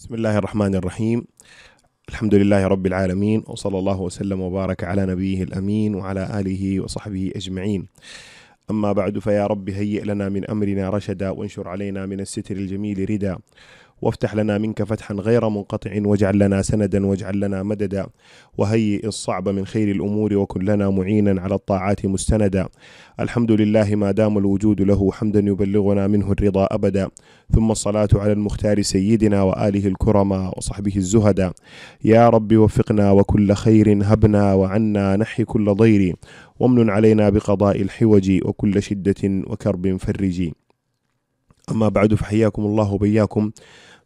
بسم الله الرحمن الرحيم الحمد لله رب العالمين وصلى الله وسلم وبارك على نبيه الامين وعلى اله وصحبه اجمعين. اما بعد فيا رب هيئ لنا من امرنا رشدا وانشر علينا من الستر الجميل ردا وافتح لنا منك فتحا غير منقطع واجعل لنا سندا واجعل لنا مددا وهيئ الصعب من خير الامور وكن لنا معينا على الطاعات مستندا الحمد لله ما دام الوجود له حمدا يبلغنا منه الرضا ابدا ثم الصلاه على المختار سيدنا واله الكرماء وصحبه الزهدا يا رب وفقنا وكل خير هبنا وعنا نحي كل ضير وامن علينا بقضاء الحوج وكل شده وكرب فرجي اما بعد فحياكم الله وبياكم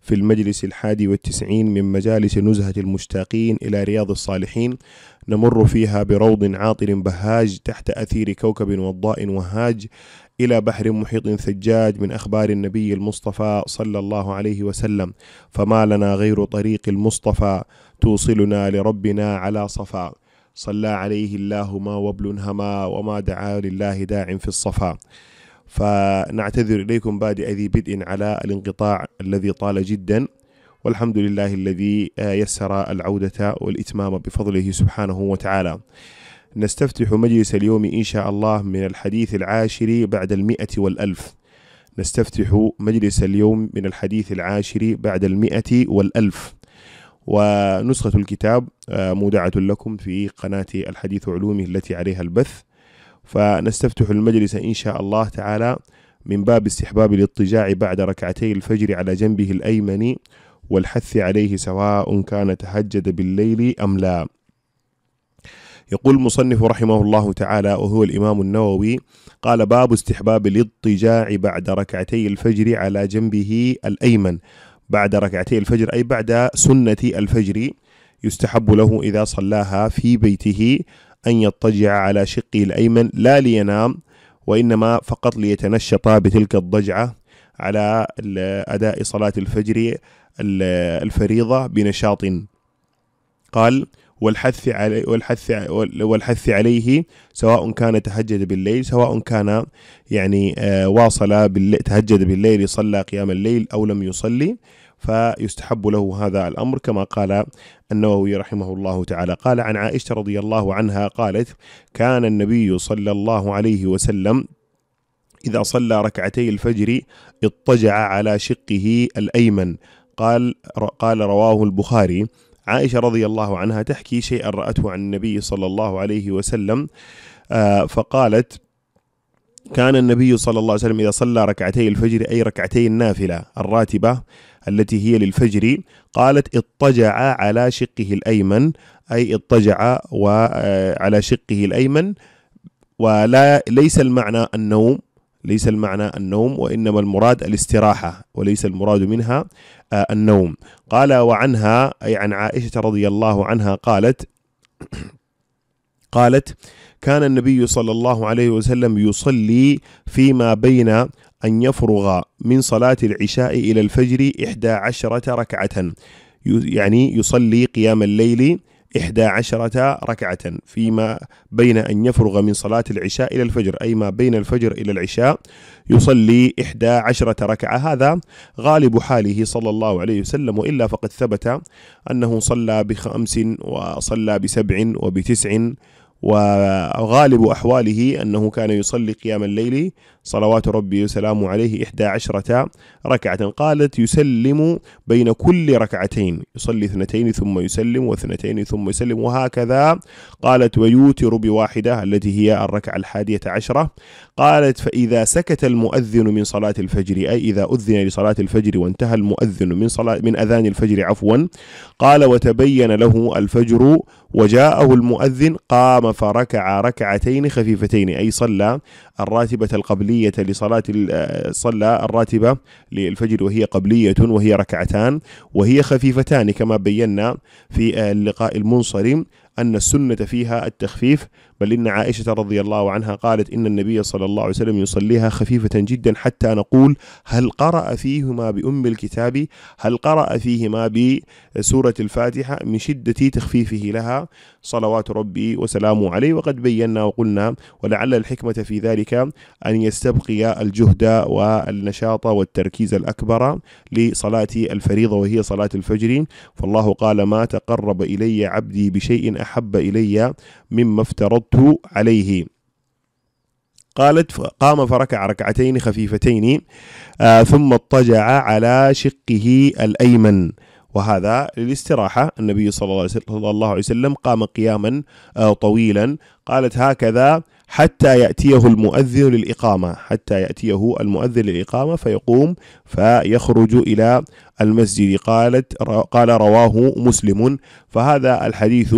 في المجلس الحادي والتسعين من مجالس نزهة المشتاقين إلى رياض الصالحين نمر فيها بروض عاطل بهاج تحت أثير كوكب وضاء وهاج إلى بحر محيط ثجاج من أخبار النبي المصطفى صلى الله عليه وسلم فما لنا غير طريق المصطفى توصلنا لربنا على صفا صلى عليه الله ما وبل هما وما دعا لله داع في الصفا فنعتذر إليكم بادئ ذي بدء على الانقطاع الذي طال جدا والحمد لله الذي آه، يسر العودة والإتمام بفضله سبحانه وتعالى نستفتح مجلس اليوم إن شاء الله من الحديث العاشر بعد المئة والألف نستفتح مجلس اليوم من الحديث العاشر بعد المئة والألف ونسخة الكتاب آه، مودعة لكم في قناة الحديث علومه التي عليها البث فنستفتح المجلس إن شاء الله تعالى من باب استحباب الاضطجاع بعد ركعتي الفجر على جنبه الأيمن والحث عليه سواء كان تهجد بالليل أم لا يقول المصنف رحمه الله تعالى وهو الإمام النووي قال باب استحباب الاضطجاع بعد ركعتي الفجر على جنبه الأيمن بعد ركعتي الفجر أي بعد سنة الفجر يستحب له إذا صلاها في بيته أن يضطجع على شقه الأيمن لا لينام وإنما فقط ليتنشط بتلك الضجعة على أداء صلاة الفجر الفريضة بنشاط قال والحث عليه والحث والحث عليه سواء كان تهجد بالليل سواء كان يعني آه، واصل بالليل تهجد بالليل صلى قيام الليل او لم يصلي فيستحب له هذا الأمر كما قال النووي رحمه الله تعالى قال عن عائشة رضي الله عنها قالت كان النبي صلى الله عليه وسلم إذا صلى ركعتي الفجر اضطجع على شقه الأيمن قال قال رواه البخاري عائشة رضي الله عنها تحكي شيئا رأته عن النبي صلى الله عليه وسلم آه، فقالت كان النبي صلى الله عليه وسلم إذا صلى ركعتي الفجر أي ركعتي النافلة الراتبة التي هي للفجر قالت اضطجع على شقه الأيمن أي اضطجع آه، على شقه الأيمن ولا ليس المعنى النوم ليس المعنى النوم وإنما المراد الاستراحة وليس المراد منها آه، النوم قال وعنها أي عن عائشة رضي الله عنها قالت قالت كان النبي صلى الله عليه وسلم يصلي فيما بين أن يفرغ من صلاة العشاء إلى الفجر إحدى عشرة ركعة يعني يصلي قيام الليل إحدى عشرة ركعة فيما بين أن يفرغ من صلاة العشاء إلى الفجر أي ما بين الفجر إلى العشاء يصلي إحدى عشرة ركعة هذا غالب حاله صلى الله عليه وسلم وإلا فقد ثبت أنه صلى بخمس وصلى بسبع وبتسع وغالب أحواله أنه كان يصلي قيام الليل صلوات ربي وسلامه عليه إحدى عشرة ركعة قالت يسلم بين كل ركعتين يصلي اثنتين ثم يسلم واثنتين ثم يسلم وهكذا قالت ويوتر بواحدة التي هي الركعة الحادية عشرة قالت فإذا سكت المؤذن من صلاة الفجر أي إذا أذن لصلاة الفجر وانتهى المؤذن من صلاة من أذان الفجر عفوا قال وتبين له الفجر وجاءه المؤذن قام فركع ركعتين خفيفتين أي صلى الراتبة القبلية لصلاة آه، صلى الراتبة للفجر وهي قبلية وهي ركعتان وهي خفيفتان كما بينا في آه، اللقاء المنصرم أن السنة فيها التخفيف بل إن عائشة رضي الله عنها قالت إن النبي صلى الله عليه وسلم يصليها خفيفة جدا حتى نقول هل قرأ فيهما بأم الكتاب هل قرأ فيهما بسورة الفاتحة من شدة تخفيفه لها صلوات ربي وسلامه عليه وقد بينا وقلنا ولعل الحكمة في ذلك أن يستبقي الجهد والنشاط والتركيز الأكبر لصلاة الفريضة وهي صلاة الفجر فالله قال ما تقرب إلي عبدي بشيء أحب إلي مما افترضته عليه قالت قام فركع ركعتين خفيفتين آه ثم اضطجع على شقه الأيمن وهذا للاستراحة النبي صلى الله عليه وسلم قام قياما آه، طويلا قالت هكذا حتى يأتيه المؤذن للإقامة حتى يأتيه المؤذن للإقامة فيقوم فيخرج إلى المسجد قالت قال رواه مسلم فهذا الحديث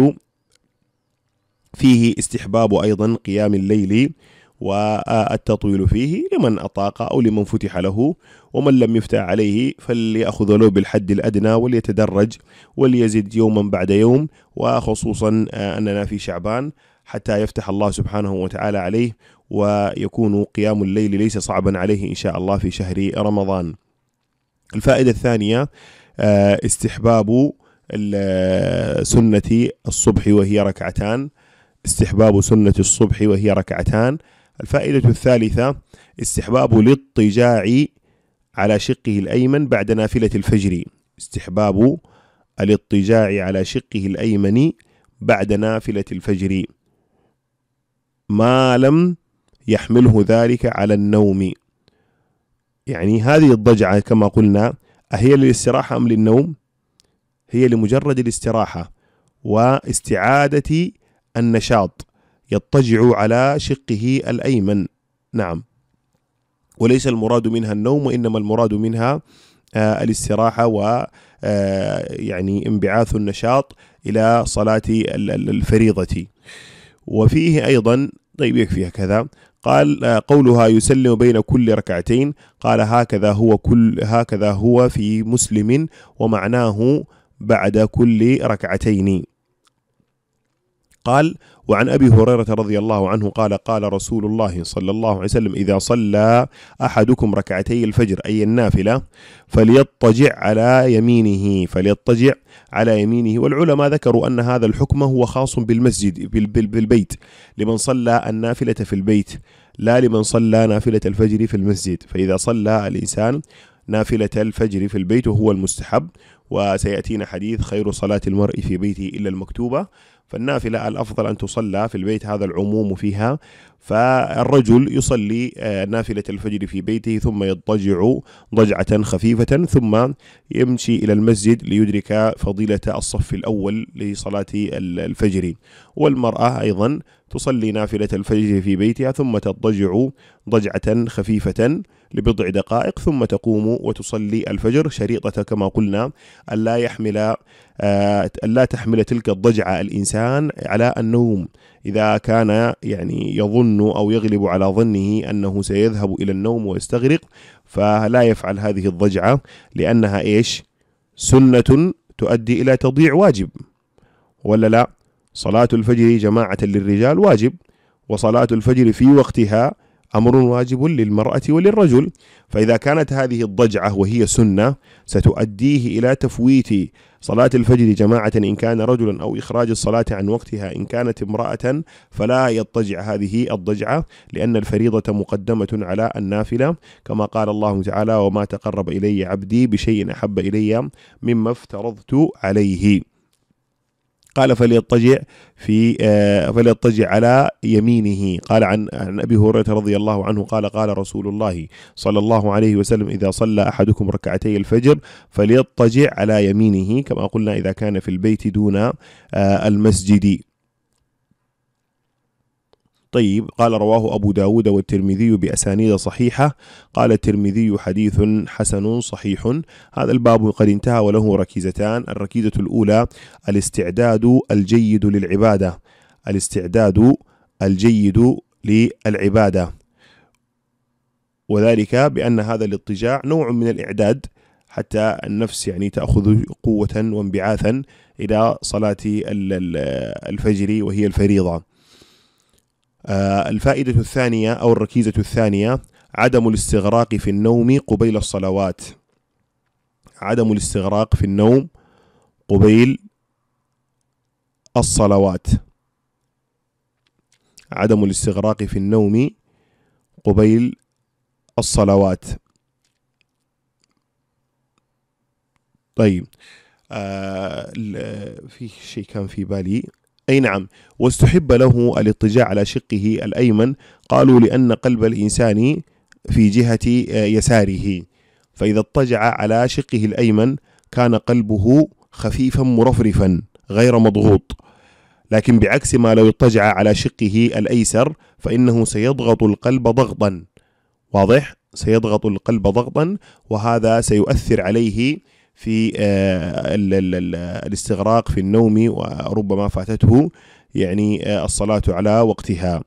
فيه استحباب أيضا قيام الليل والتطويل فيه لمن أطاق أو لمن فتح له ومن لم يفتح عليه فليأخذ له بالحد الأدنى وليتدرج وليزد يوما بعد يوم وخصوصا أننا في شعبان حتى يفتح الله سبحانه وتعالى عليه ويكون قيام الليل ليس صعبا عليه إن شاء الله في شهر رمضان الفائدة الثانية آه، استحباب سنة الصبح وهي ركعتان استحباب سنة الصبح وهي ركعتان الفائدة الثالثة استحباب الاضطجاع على شقه الأيمن بعد نافلة الفجر استحباب الاضطجاع على شقه الأيمن بعد نافلة الفجر ما لم يحمله ذلك على النوم يعني هذه الضجعة كما قلنا أهي للاستراحة أم للنوم؟ هي لمجرد الاستراحة واستعادة النشاط يضطجع على شقه الأيمن نعم وليس المراد منها النوم وإنما المراد منها آه، الاستراحة و آه، يعني انبعاث النشاط إلى صلاة الفريضة وفيه أيضا طيب يكفي هكذا قال آه، قولها يسلم بين كل ركعتين قال هكذا هو كل هكذا هو في مسلم ومعناه بعد كل ركعتين قال وعن أبي هريرة رضي الله عنه قال قال رسول الله صلى الله عليه وسلم إذا صلى أحدكم ركعتي الفجر أي النافلة فليضطجع على يمينه فليضطجع على يمينه والعلماء ذكروا أن هذا الحكم هو خاص بالمسجد بالبيت لمن صلى النافلة في البيت لا لمن صلى نافلة الفجر في المسجد فإذا صلى الإنسان نافلة الفجر في البيت وهو المستحب وسيأتينا حديث خير صلاة المرء في بيته إلا المكتوبة فالنافلة الأفضل أن تصلى في البيت هذا العموم فيها فالرجل يصلي آه، نافلة الفجر في بيته ثم يضطجع ضجعة خفيفة ثم يمشي إلى المسجد ليدرك فضيلة الصف الأول لصلاة الفجر والمرأة أيضا تصلي نافلة الفجر في بيتها ثم تضطجع ضجعة خفيفة لبضع دقائق ثم تقوم وتصلي الفجر شريطة كما قلنا ألا يحمل ألا آه، تحمل تلك الضجعة الإنسان على النوم إذا كان يعني يظن أو يغلب على ظنه أنه سيذهب إلى النوم ويستغرق فلا يفعل هذه الضجعة لأنها إيش سنة تؤدي إلى تضييع واجب ولا لا صلاة الفجر جماعة للرجال واجب وصلاة الفجر في وقتها امر واجب للمراه وللرجل فاذا كانت هذه الضجعه وهي سنه ستؤديه الى تفويت صلاه الفجر جماعه ان كان رجلا او اخراج الصلاه عن وقتها ان كانت امراه فلا يضطجع هذه الضجعه لان الفريضه مقدمه على النافله كما قال الله تعالى وما تقرب الي عبدي بشيء احب الي مما افترضت عليه قال فليضطجع في آه، فليضطجع على يمينه قال عن عن ابي هريره رضي الله عنه قال قال رسول الله صلى الله عليه وسلم اذا صلى احدكم ركعتي الفجر فليضطجع على يمينه كما قلنا اذا كان في البيت دون آه، المسجد طيب قال رواه أبو داود والترمذي بأسانيد صحيحة قال الترمذي حديث حسن صحيح هذا الباب قد انتهى وله ركيزتان الركيزة الأولى الاستعداد الجيد للعبادة الاستعداد الجيد للعبادة وذلك بأن هذا الاضطجاع نوع من الإعداد حتى النفس يعني تأخذ قوة وانبعاثا إلى صلاة الفجر وهي الفريضة آه، الفائدة الثانية أو الركيزة الثانية عدم الاستغراق في النوم قبيل الصلوات عدم الاستغراق في النوم قبيل الصلوات عدم الاستغراق في النوم قبيل الصلوات طيب آه في شيء كان في بالي أي نعم واستحب له الاضطجاع على شقه الأيمن قالوا لأن قلب الإنسان في جهة آه، يساره فإذا اضطجع على شقه الأيمن كان قلبه خفيفا مرفرفا غير مضغوط لكن بعكس ما لو اضطجع على شقه الأيسر فإنه سيضغط القلب ضغطا واضح؟ سيضغط القلب ضغطا وهذا سيؤثر عليه في آه، ال ال الاستغراق في النوم وربما فاتته يعني آه، الصلاة على وقتها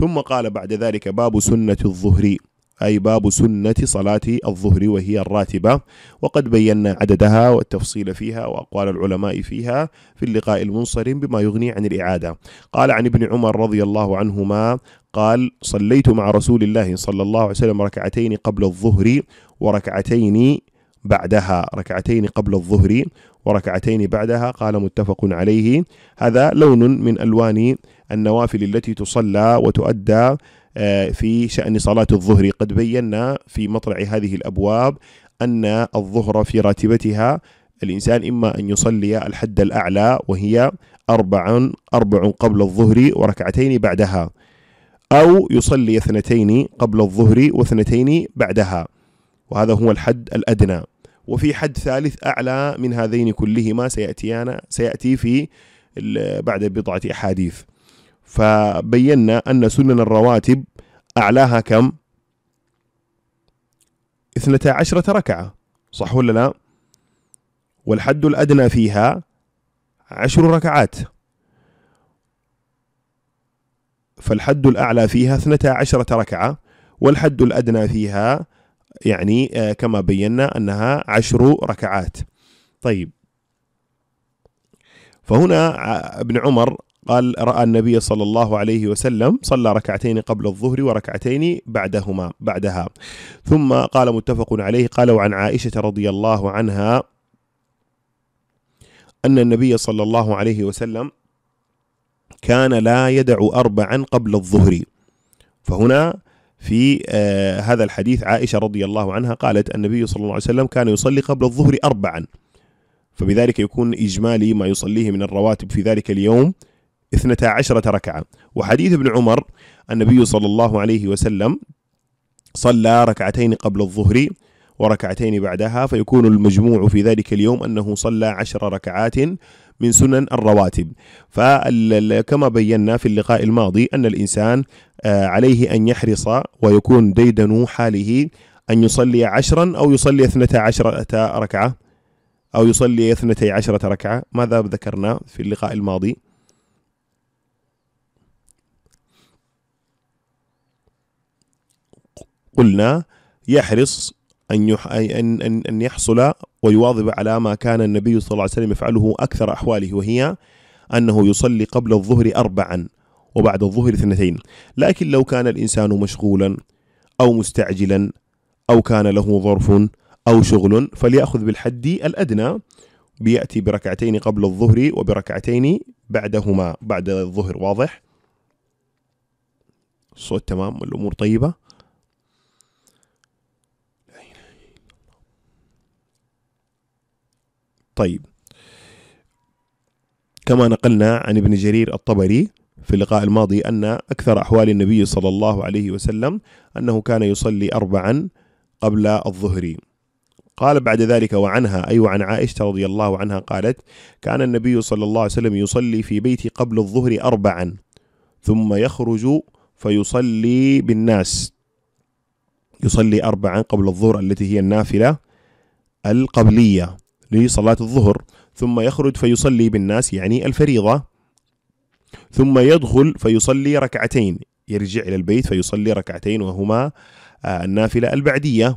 ثم قال بعد ذلك باب سنة الظهر أي باب سنة صلاة الظهر وهي الراتبة وقد بينا عددها والتفصيل فيها وأقوال العلماء فيها في اللقاء المنصرم بما يغني عن الإعادة قال عن ابن عمر رضي الله عنهما قال صليت مع رسول الله صلى الله عليه وسلم ركعتين قبل الظهر وركعتين بعدها ركعتين قبل الظهر وركعتين بعدها قال متفق عليه هذا لون من الوان النوافل التي تصلى وتؤدى آه، في شان صلاه الظهر قد بينا في مطلع هذه الابواب ان الظهر في راتبتها الانسان اما ان يصلي الحد الاعلى وهي اربع اربع قبل الظهر وركعتين بعدها او يصلي اثنتين قبل الظهر واثنتين بعدها وهذا هو الحد الادنى وفي حد ثالث أعلى من هذين كلهما سيأتينا سيأتي في بعد بضعة أحاديث فبينا أن سنن الرواتب أعلاها كم؟ اثنتا عشرة ركعة صح ولا لا؟ والحد الأدنى فيها عشر ركعات فالحد الأعلى فيها اثنتا عشرة ركعة والحد الأدنى فيها يعني آه، كما بينا انها عشر ركعات. طيب فهنا ابن عمر قال راى النبي صلى الله عليه وسلم صلى ركعتين قبل الظهر وركعتين بعدهما بعدها ثم قال متفق عليه قال وعن عائشه رضي الله عنها ان النبي صلى الله عليه وسلم كان لا يدع اربعا قبل الظهر فهنا في آه، هذا الحديث عائشة رضي الله عنها قالت النبي صلى الله عليه وسلم كان يصلي قبل الظهر أربعا فبذلك يكون إجمالي ما يصليه من الرواتب في ذلك اليوم اثنتا عشرة ركعة وحديث ابن عمر النبي صلى الله عليه وسلم صلى ركعتين قبل الظهر وركعتين بعدها فيكون المجموع في ذلك اليوم أنه صلى عشر ركعات من سنن الرواتب فكما بينا في اللقاء الماضي أن الإنسان آه، عليه أن يحرص ويكون ديدن حاله أن يصلي عشرا أو يصلي اثنتا عشرة ركعة أو يصلي اثنتي عشرة ركعة ماذا ذكرنا في اللقاء الماضي قلنا يحرص أن أن أن يحصل ويواظب على ما كان النبي صلى الله عليه وسلم يفعله أكثر أحواله وهي أنه يصلي قبل الظهر أربعا وبعد الظهر اثنتين لكن لو كان الإنسان مشغولا أو مستعجلا أو كان له ظرف أو شغل فليأخذ بالحد الأدنى بيأتي بركعتين قبل الظهر وبركعتين بعدهما بعد الظهر واضح الصوت تمام والأمور طيبة طيب كما نقلنا عن ابن جرير الطبري في اللقاء الماضي أن أكثر أحوال النبي صلى الله عليه وسلم أنه كان يصلي أربعا قبل الظهر قال بعد ذلك وعنها أي أيوة وعن عائشة رضي الله عنها قالت كان النبي صلى الله عليه وسلم يصلي في بيتي قبل الظهر أربعا ثم يخرج فيصلي بالناس يصلي أربعا قبل الظهر التي هي النافلة القبلية لصلاة الظهر ثم يخرج فيصلي بالناس يعني الفريضة ثم يدخل فيصلي ركعتين يرجع إلى البيت فيصلي ركعتين وهما آه، النافلة البعدية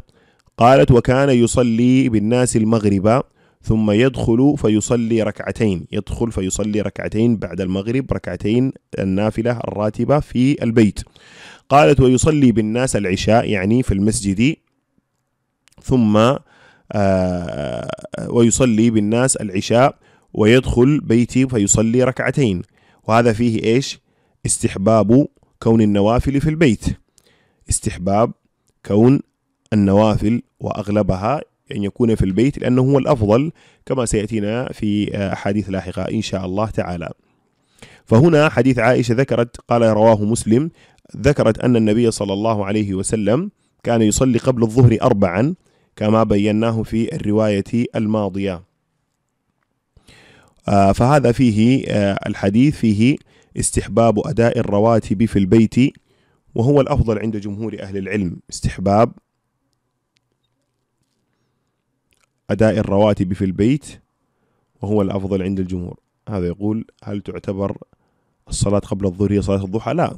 قالت وكان يصلي بالناس المغرب ثم يدخل فيصلي ركعتين يدخل فيصلي ركعتين بعد المغرب ركعتين النافلة الراتبة في البيت قالت ويصلي بالناس العشاء يعني في المسجد ثم آه، ويصلي بالناس العشاء ويدخل بيتي فيصلي ركعتين وهذا فيه ايش؟ استحباب كون النوافل في البيت استحباب كون النوافل واغلبها أن يكون في البيت لأنه هو الأفضل كما سيأتينا في أحاديث لاحقة إن شاء الله تعالى فهنا حديث عائشة ذكرت قال رواه مسلم ذكرت أن النبي صلى الله عليه وسلم كان يصلي قبل الظهر أربعا كما بيناه في الرواية الماضية آه، فهذا فيه آه، الحديث فيه استحباب أداء الرواتب في البيت وهو الأفضل عند جمهور أهل العلم استحباب أداء الرواتب في البيت وهو الأفضل عند الجمهور هذا يقول هل تعتبر الصلاة قبل الظهر هي صلاة الضحى؟ لا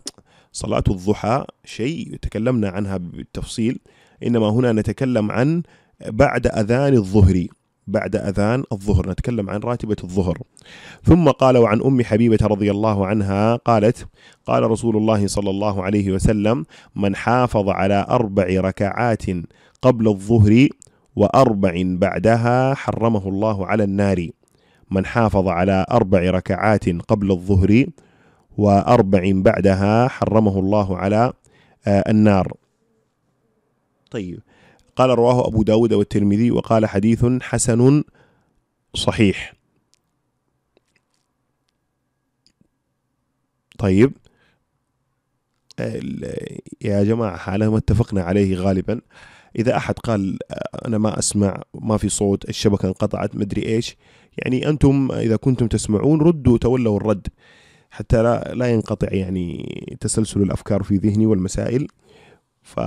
صلاة الضحى شيء تكلمنا عنها بالتفصيل إنما هنا نتكلم عن بعد أذان الظهر بعد أذان الظهر نتكلم عن راتبة الظهر ثم قال وعن أم حبيبة رضي الله عنها قالت قال رسول الله صلى الله عليه وسلم من حافظ على أربع ركعات قبل الظهر وأربع بعدها حرمه الله على النار من حافظ على أربع ركعات قبل الظهر وأربع بعدها حرمه الله على آه، النار طيب قال رواه أبو داود والترمذي وقال حديث حسن صحيح طيب يا جماعة على ما اتفقنا عليه غالبا إذا أحد قال أنا ما أسمع ما في صوت الشبكة انقطعت مدري إيش يعني أنتم إذا كنتم تسمعون ردوا تولوا الرد حتى لا, لا ينقطع يعني تسلسل الأفكار في ذهني والمسائل ف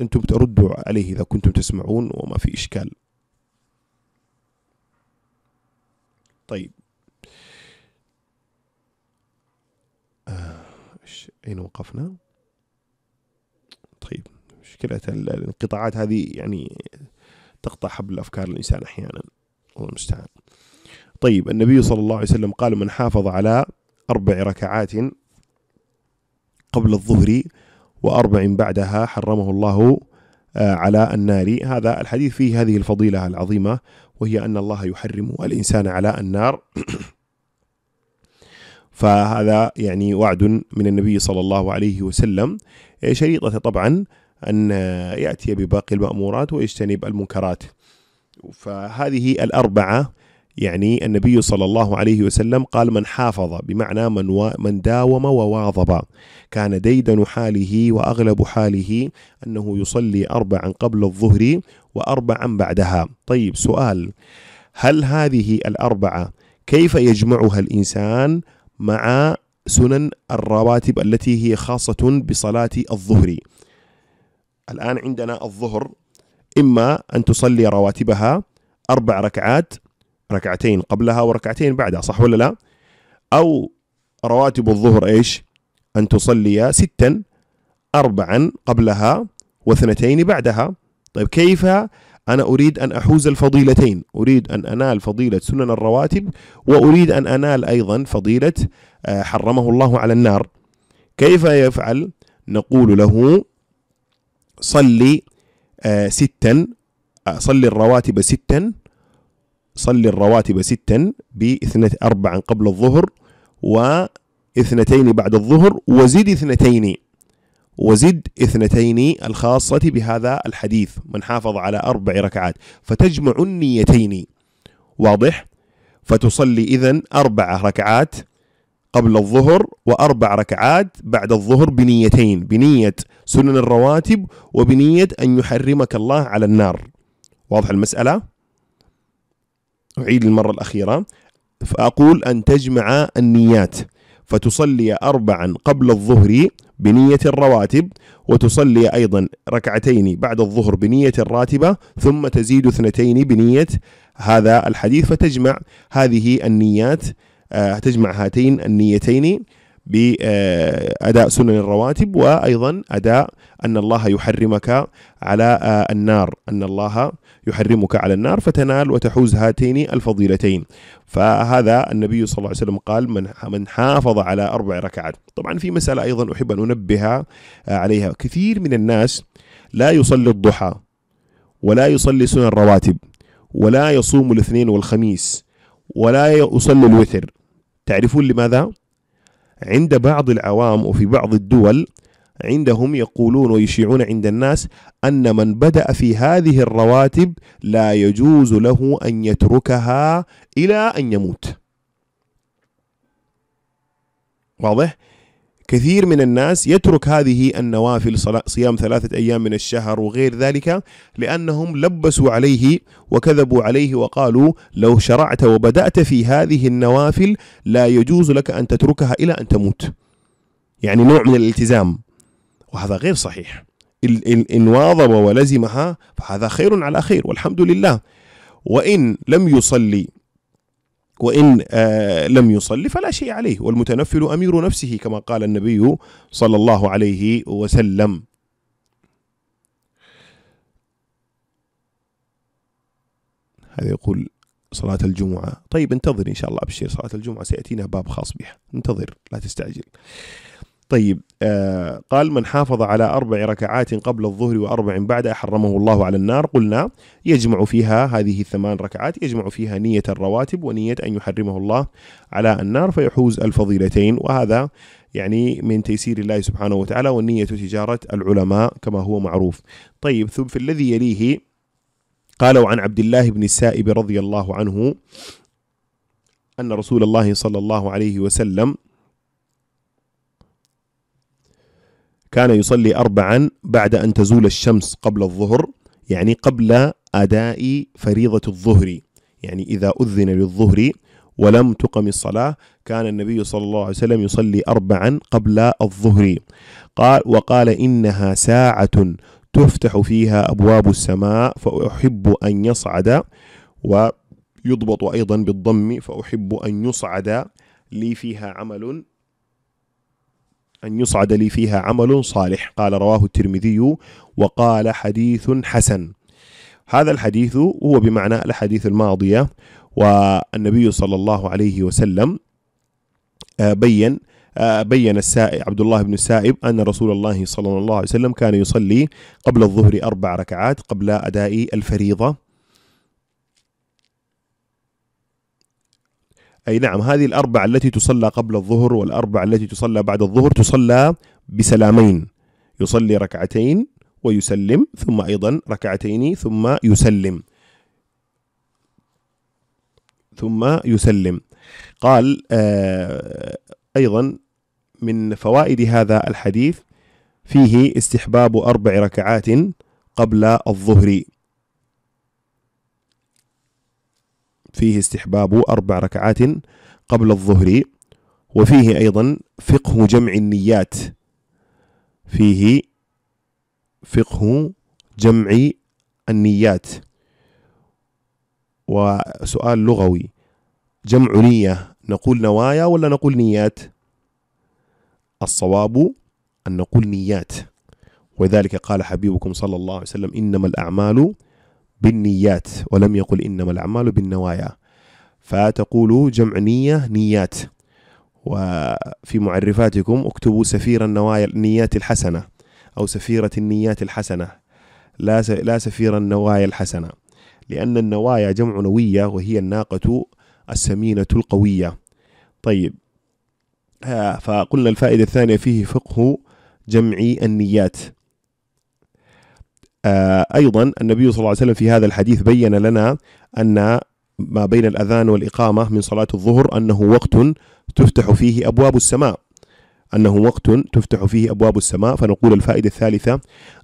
أنتم تردوا عليه إذا كنتم تسمعون وما في إشكال طيب آه، أين وقفنا؟ طيب مشكلة الانقطاعات هذه يعني تقطع حبل أفكار الإنسان أحيانا الله المستعان طيب النبي صلى الله عليه وسلم قال من حافظ على أربع ركعات قبل الظهر وأربع بعدها حرمه الله آه، على النار هذا الحديث فيه هذه الفضيلة العظيمة وهي أن الله يحرم الإنسان على النار فهذا يعني وعد من النبي صلى الله عليه وسلم آه، شريطة طبعا أن يأتي بباقي المأمورات ويجتنب المنكرات فهذه الأربعة يعني النبي صلى الله عليه وسلم قال من حافظ بمعنى من و من داوم وواظب كان ديدن حاله واغلب حاله انه يصلي اربعا قبل الظهر واربعا بعدها طيب سؤال هل هذه الاربعه كيف يجمعها الانسان مع سنن الرواتب التي هي خاصه بصلاه الظهر الان عندنا الظهر اما ان تصلي رواتبها اربع ركعات ركعتين قبلها وركعتين بعدها صح ولا لا؟ أو رواتب الظهر إيش؟ أن تصلي ستا أربعا قبلها واثنتين بعدها طيب كيف أنا أريد أن أحوز الفضيلتين أريد أن أنال فضيلة سنن الرواتب وأريد أن أنال أيضا فضيلة آه، حرمه الله على النار كيف يفعل نقول له صلي آه، ستا آه، صلي الرواتب ستا صلي الرواتب ستا باثنة أربعا قبل الظهر واثنتين بعد الظهر وزد اثنتين وزد اثنتين الخاصة بهذا الحديث من حافظ على أربع ركعات فتجمع النيتين واضح؟ فتصلي إذا أربع ركعات قبل الظهر وأربع ركعات بعد الظهر بنيتين بنية سنن الرواتب وبنية أن يحرمك الله على النار واضح المسألة؟ أعيد المرة الأخيرة فأقول أن تجمع النيات فتصلي أربعا قبل الظهر بنية الرواتب وتصلي أيضا ركعتين بعد الظهر بنية الراتبة ثم تزيد اثنتين بنية هذا الحديث فتجمع هذه النيات آه، تجمع هاتين النيتين بأداء سنن الرواتب وأيضا أداء أن الله يحرمك على آه، النار أن الله يحرمك على النار فتنال وتحوز هاتين الفضيلتين فهذا النبي صلى الله عليه وسلم قال من من حافظ على أربع ركعات طبعا في مسألة أيضا أحب أن أنبه آه، عليها كثير من الناس لا يصلي الضحى ولا يصلي سنن الرواتب ولا يصوم الاثنين والخميس ولا يصلي الوتر تعرفون لماذا؟ عند بعض العوام وفي بعض الدول عندهم يقولون ويشيعون عند الناس أن من بدأ في هذه الرواتب لا يجوز له أن يتركها إلى أن يموت واضح؟ كثير من الناس يترك هذه النوافل صيام ثلاثة أيام من الشهر وغير ذلك لأنهم لبسوا عليه وكذبوا عليه وقالوا لو شرعت وبدأت في هذه النوافل لا يجوز لك أن تتركها إلى أن تموت يعني نوع من الالتزام وهذا غير صحيح إن واظب ولزمها فهذا خير على خير والحمد لله وإن لم يصلي وإن آه لم يصلي فلا شيء عليه والمتنفل أمير نفسه كما قال النبي صلى الله عليه وسلم هذا يقول صلاة الجمعة طيب انتظر إن شاء الله أبشر صلاة الجمعة سيأتينا باب خاص بها انتظر لا تستعجل طيب آه قال من حافظ على أربع ركعات قبل الظهر وأربع بعد حرمه الله على النار قلنا يجمع فيها هذه الثمان ركعات يجمع فيها نية الرواتب ونية أن يحرمه الله على النار فيحوز الفضيلتين وهذا يعني من تيسير الله سبحانه وتعالى والنية تجارة العلماء كما هو معروف طيب ثم في الذي يليه قالوا عن عبد الله بن السائب رضي الله عنه أن رسول الله صلى الله عليه وسلم كان يصلي أربعا بعد أن تزول الشمس قبل الظهر يعني قبل أداء فريضة الظهر يعني إذا أذن للظهر ولم تقم الصلاة كان النبي صلى الله عليه وسلم يصلي أربعا قبل الظهر قال وقال إنها ساعة تفتح فيها أبواب السماء فأحب أن يصعد ويضبط أيضا بالضم فأحب أن يصعد لي فيها عمل أن يصعد لي فيها عمل صالح قال رواه الترمذي وقال حديث حسن هذا الحديث هو بمعنى الحديث الماضية والنبي صلى الله عليه وسلم آه، بين آه، بين السائب عبد الله بن السائب أن رسول الله صلى الله عليه وسلم كان يصلي قبل الظهر أربع ركعات قبل أداء الفريضة أي نعم هذه الأربع التي تصلى قبل الظهر والأربع التي تصلى بعد الظهر تصلى بسلامين يصلي ركعتين ويسلم ثم أيضا ركعتين ثم يسلم ثم يسلم قال آه، أيضا من فوائد هذا الحديث فيه استحباب أربع ركعات قبل الظهر فيه استحباب أربع ركعات قبل الظهر وفيه أيضا فقه جمع النيات فيه فقه جمع النيات وسؤال لغوي جمع نية نقول نوايا ولا نقول نيات الصواب أن نقول نيات وذلك قال حبيبكم صلى الله عليه وسلم إنما الأعمال بالنيات ولم يقل إنما الأعمال بالنوايا فتقول جمع نية نيات وفي معرفاتكم اكتبوا سفير النوايا النيات الحسنة أو سفيرة النيات الحسنة لا لا سفير النوايا الحسنة لأن النوايا جمع نوية وهي الناقة السمينة القوية طيب فقلنا الفائدة الثانية فيه فقه جمع النيات آه، ايضا النبي صلى الله عليه وسلم في هذا الحديث بين لنا ان ما بين الاذان والاقامه من صلاه الظهر انه وقت تفتح فيه ابواب السماء انه وقت تفتح فيه ابواب السماء فنقول الفائده الثالثه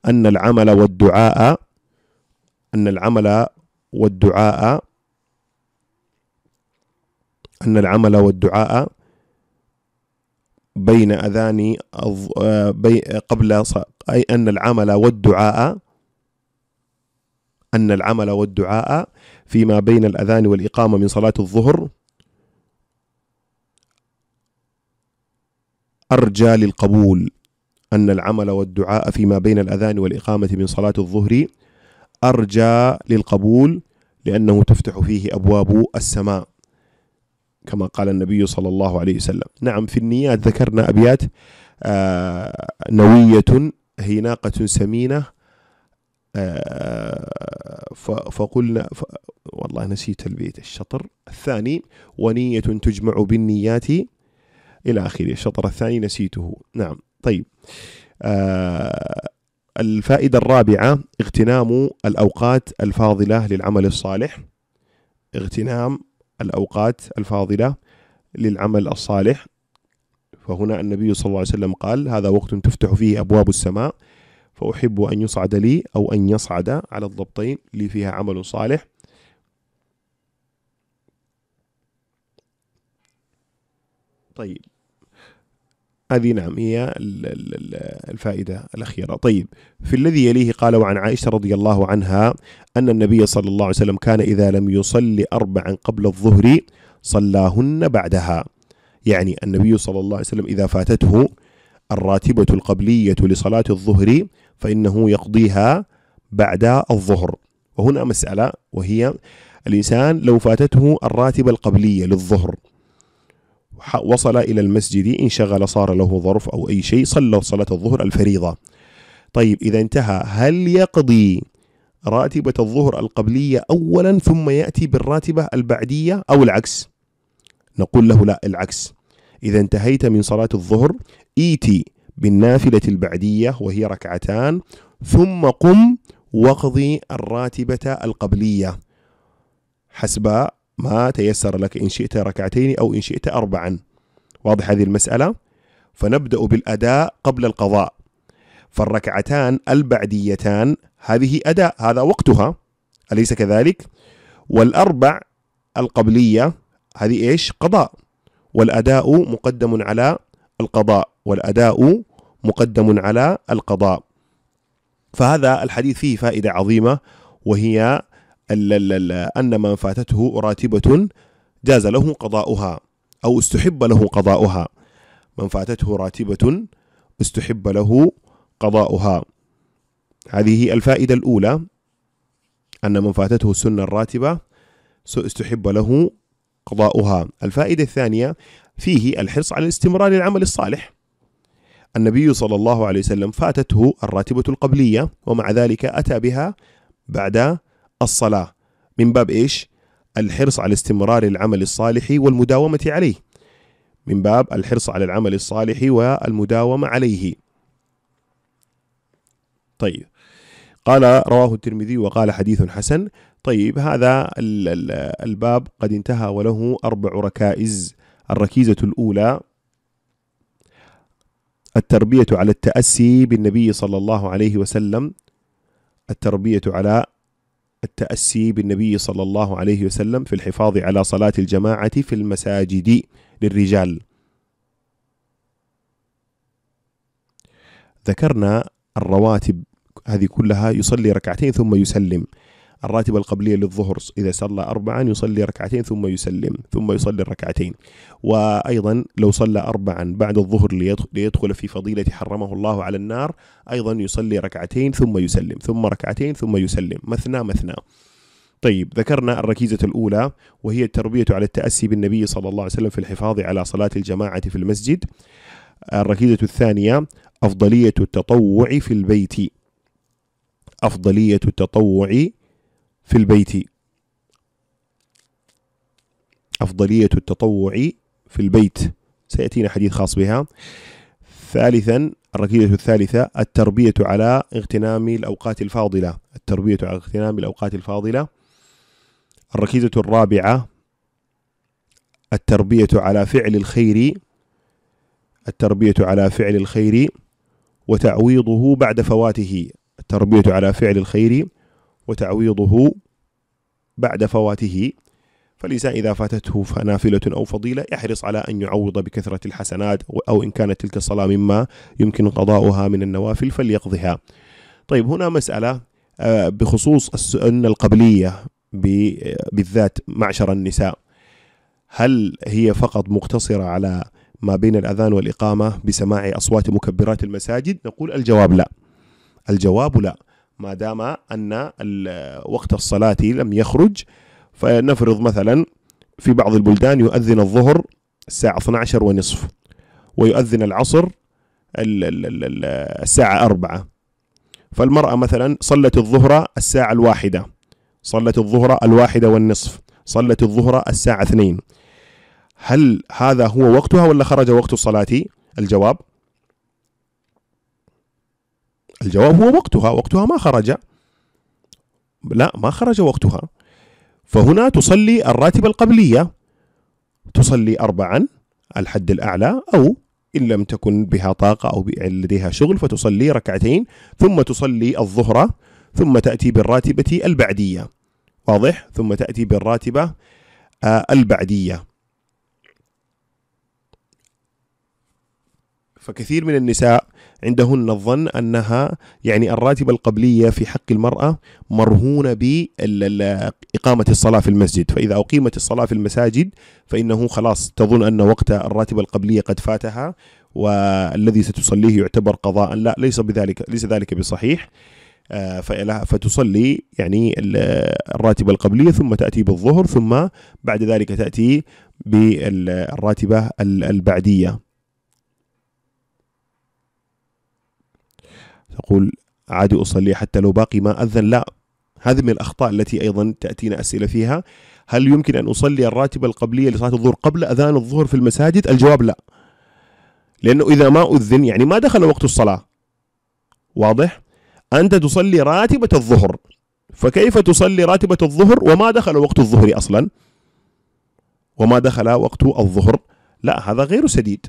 ان العمل والدعاء ان العمل والدعاء ان العمل والدعاء بين اذان آه، قبل اي ان العمل والدعاء أن العمل والدعاء فيما بين الأذان والإقامة من صلاة الظهر أرجى للقبول أن العمل والدعاء فيما بين الأذان والإقامة من صلاة الظهر أرجى للقبول لأنه تفتح فيه أبواب السماء كما قال النبي صلى الله عليه وسلم نعم في النيات ذكرنا أبيات آه، نوية هي ناقة سمينة آه، فقلنا ف... والله نسيت البيت الشطر الثاني ونية تجمع بالنيات إلى آخره الشطر الثاني نسيته نعم طيب آه الفائدة الرابعة اغتنام الأوقات الفاضلة للعمل الصالح اغتنام الأوقات الفاضلة للعمل الصالح فهنا النبي صلى الله عليه وسلم قال هذا وقت تفتح فيه أبواب السماء فأحب أن يصعد لي أو أن يصعد على الضبطين لي فيها عمل صالح طيب هذه نعم هي الفائدة الأخيرة طيب في الذي يليه قال وعن عائشة رضي الله عنها أن النبي صلى الله عليه وسلم كان إذا لم يصلي أربعا قبل الظهر صلاهن بعدها يعني النبي صلى الله عليه وسلم إذا فاتته الراتبة القبلية لصلاة الظهر فإنه يقضيها بعد الظهر وهنا مسألة وهي الإنسان لو فاتته الراتبة القبلية للظهر وصل إلى المسجد انشغل صار له ظرف أو أي شيء صلى صلاة الظهر الفريضة طيب إذا انتهى هل يقضي راتبة الظهر القبلية أولا ثم يأتي بالراتبة البعدية أو العكس نقول له لا العكس إذا انتهيت من صلاة الظهر إيتي بالنافلة البعدية وهي ركعتان ثم قم واقضي الراتبة القبلية حسب ما تيسر لك إن شئت ركعتين أو إن شئت أربعا واضح هذه المسألة فنبدأ بالأداء قبل القضاء فالركعتان البعديتان هذه أداء هذا وقتها أليس كذلك؟ والأربع القبلية هذه إيش؟ قضاء والأداء مقدم على القضاء والأداء مقدم على القضاء فهذا الحديث فيه فائدة عظيمة وهي أن من فاتته راتبة جاز له قضاؤها أو استحب له قضاؤها من فاتته راتبة استحب له قضاؤها هذه الفائدة الأولى أن من فاتته السنة الراتبة استحب له قضاؤها الفائدة الثانية فيه الحرص على الاستمرار للعمل الصالح النبي صلى الله عليه وسلم فاتته الراتبة القبلية ومع ذلك أتى بها بعد الصلاة من باب إيش؟ الحرص على استمرار العمل الصالح والمداومة عليه من باب الحرص على العمل الصالح والمداومة عليه طيب قال رواه الترمذي وقال حديث حسن طيب هذا الباب قد انتهى وله أربع ركائز الركيزة الأولى التربية على التأسي بالنبي صلى الله عليه وسلم التربية على التأسي بالنبي صلى الله عليه وسلم في الحفاظ على صلاة الجماعة في المساجد للرجال ذكرنا الرواتب هذه كلها يصلي ركعتين ثم يسلم الراتبة القبلية للظهر إذا صلى أربعا يصلي ركعتين ثم يسلم ثم يصلي الركعتين وأيضا لو صلى أربعا بعد الظهر ليدخل في فضيلة حرمه الله على النار أيضا يصلي ركعتين ثم يسلم ثم ركعتين ثم يسلم مثنى مثنى طيب ذكرنا الركيزة الأولى وهي التربية على التأسي بالنبي صلى الله عليه وسلم في الحفاظ على صلاة الجماعة في المسجد الركيزة الثانية أفضلية التطوع في البيت أفضلية التطوع في البيت أفضلية التطوع في البيت سيأتينا حديث خاص بها ثالثا الركيزة الثالثة التربية على اغتنام الأوقات الفاضلة التربية على اغتنام الأوقات الفاضلة الركيزة الرابعة التربية على فعل الخير التربية على فعل الخير وتعويضه بعد فواته التربية على فعل الخير وتعويضه بعد فواته فالإنسان إذا فاتته فنافلة أو فضيلة يحرص على أن يعوض بكثرة الحسنات أو إن كانت تلك الصلاة مما يمكن قضاؤها من النوافل فليقضها طيب هنا مسألة آه، بخصوص السنة القبلية بالذات معشر النساء هل هي فقط مقتصرة على ما بين الأذان والإقامة بسماع أصوات مكبرات المساجد نقول الجواب لا الجواب لا ما دام أن وقت الصلاة لم يخرج فنفرض مثلا في بعض البلدان يؤذن الظهر الساعة 12 ونصف ويؤذن العصر الساعة 4 فالمرأة مثلا صلت الظهر الساعة الواحدة صلت الظهر الواحدة والنصف صلت الظهر الساعة 2 هل هذا هو وقتها ولا خرج وقت الصلاة؟ الجواب الجواب هو وقتها وقتها ما خرج لا ما خرج وقتها فهنا تصلي الراتبة القبلية تصلي أربعا الحد الأعلى أو إن لم تكن بها طاقة أو لديها شغل فتصلي ركعتين ثم تصلي الظهر ثم تأتي بالراتبة البعدية واضح ثم تأتي بالراتبة آه، البعدية فكثير من النساء عندهن الظن انها يعني الراتبه القبليه في حق المراه مرهونه باقامه الصلاه في المسجد، فاذا اقيمت الصلاه في المساجد فانه خلاص تظن ان وقت الراتبه القبليه قد فاتها والذي ستصليه يعتبر قضاء، لا ليس بذلك ليس ذلك بصحيح. آه، فتصلي يعني الراتبة القبلية ثم تأتي بالظهر ثم بعد ذلك تأتي بالراتبة البعدية تقول عادي أصلي حتى لو باقي ما أذن لا هذه من الأخطاء التي أيضا تأتينا أسئلة فيها هل يمكن أن أصلي الراتبة القبلية لصلاة الظهر قبل أذان الظهر في المساجد الجواب لا لأنه إذا ما أذن يعني ما دخل وقت الصلاة واضح أنت تصلي راتبة الظهر فكيف تصلي راتبة الظهر وما دخل وقت الظهر أصلا وما دخل وقت الظهر لا هذا غير سديد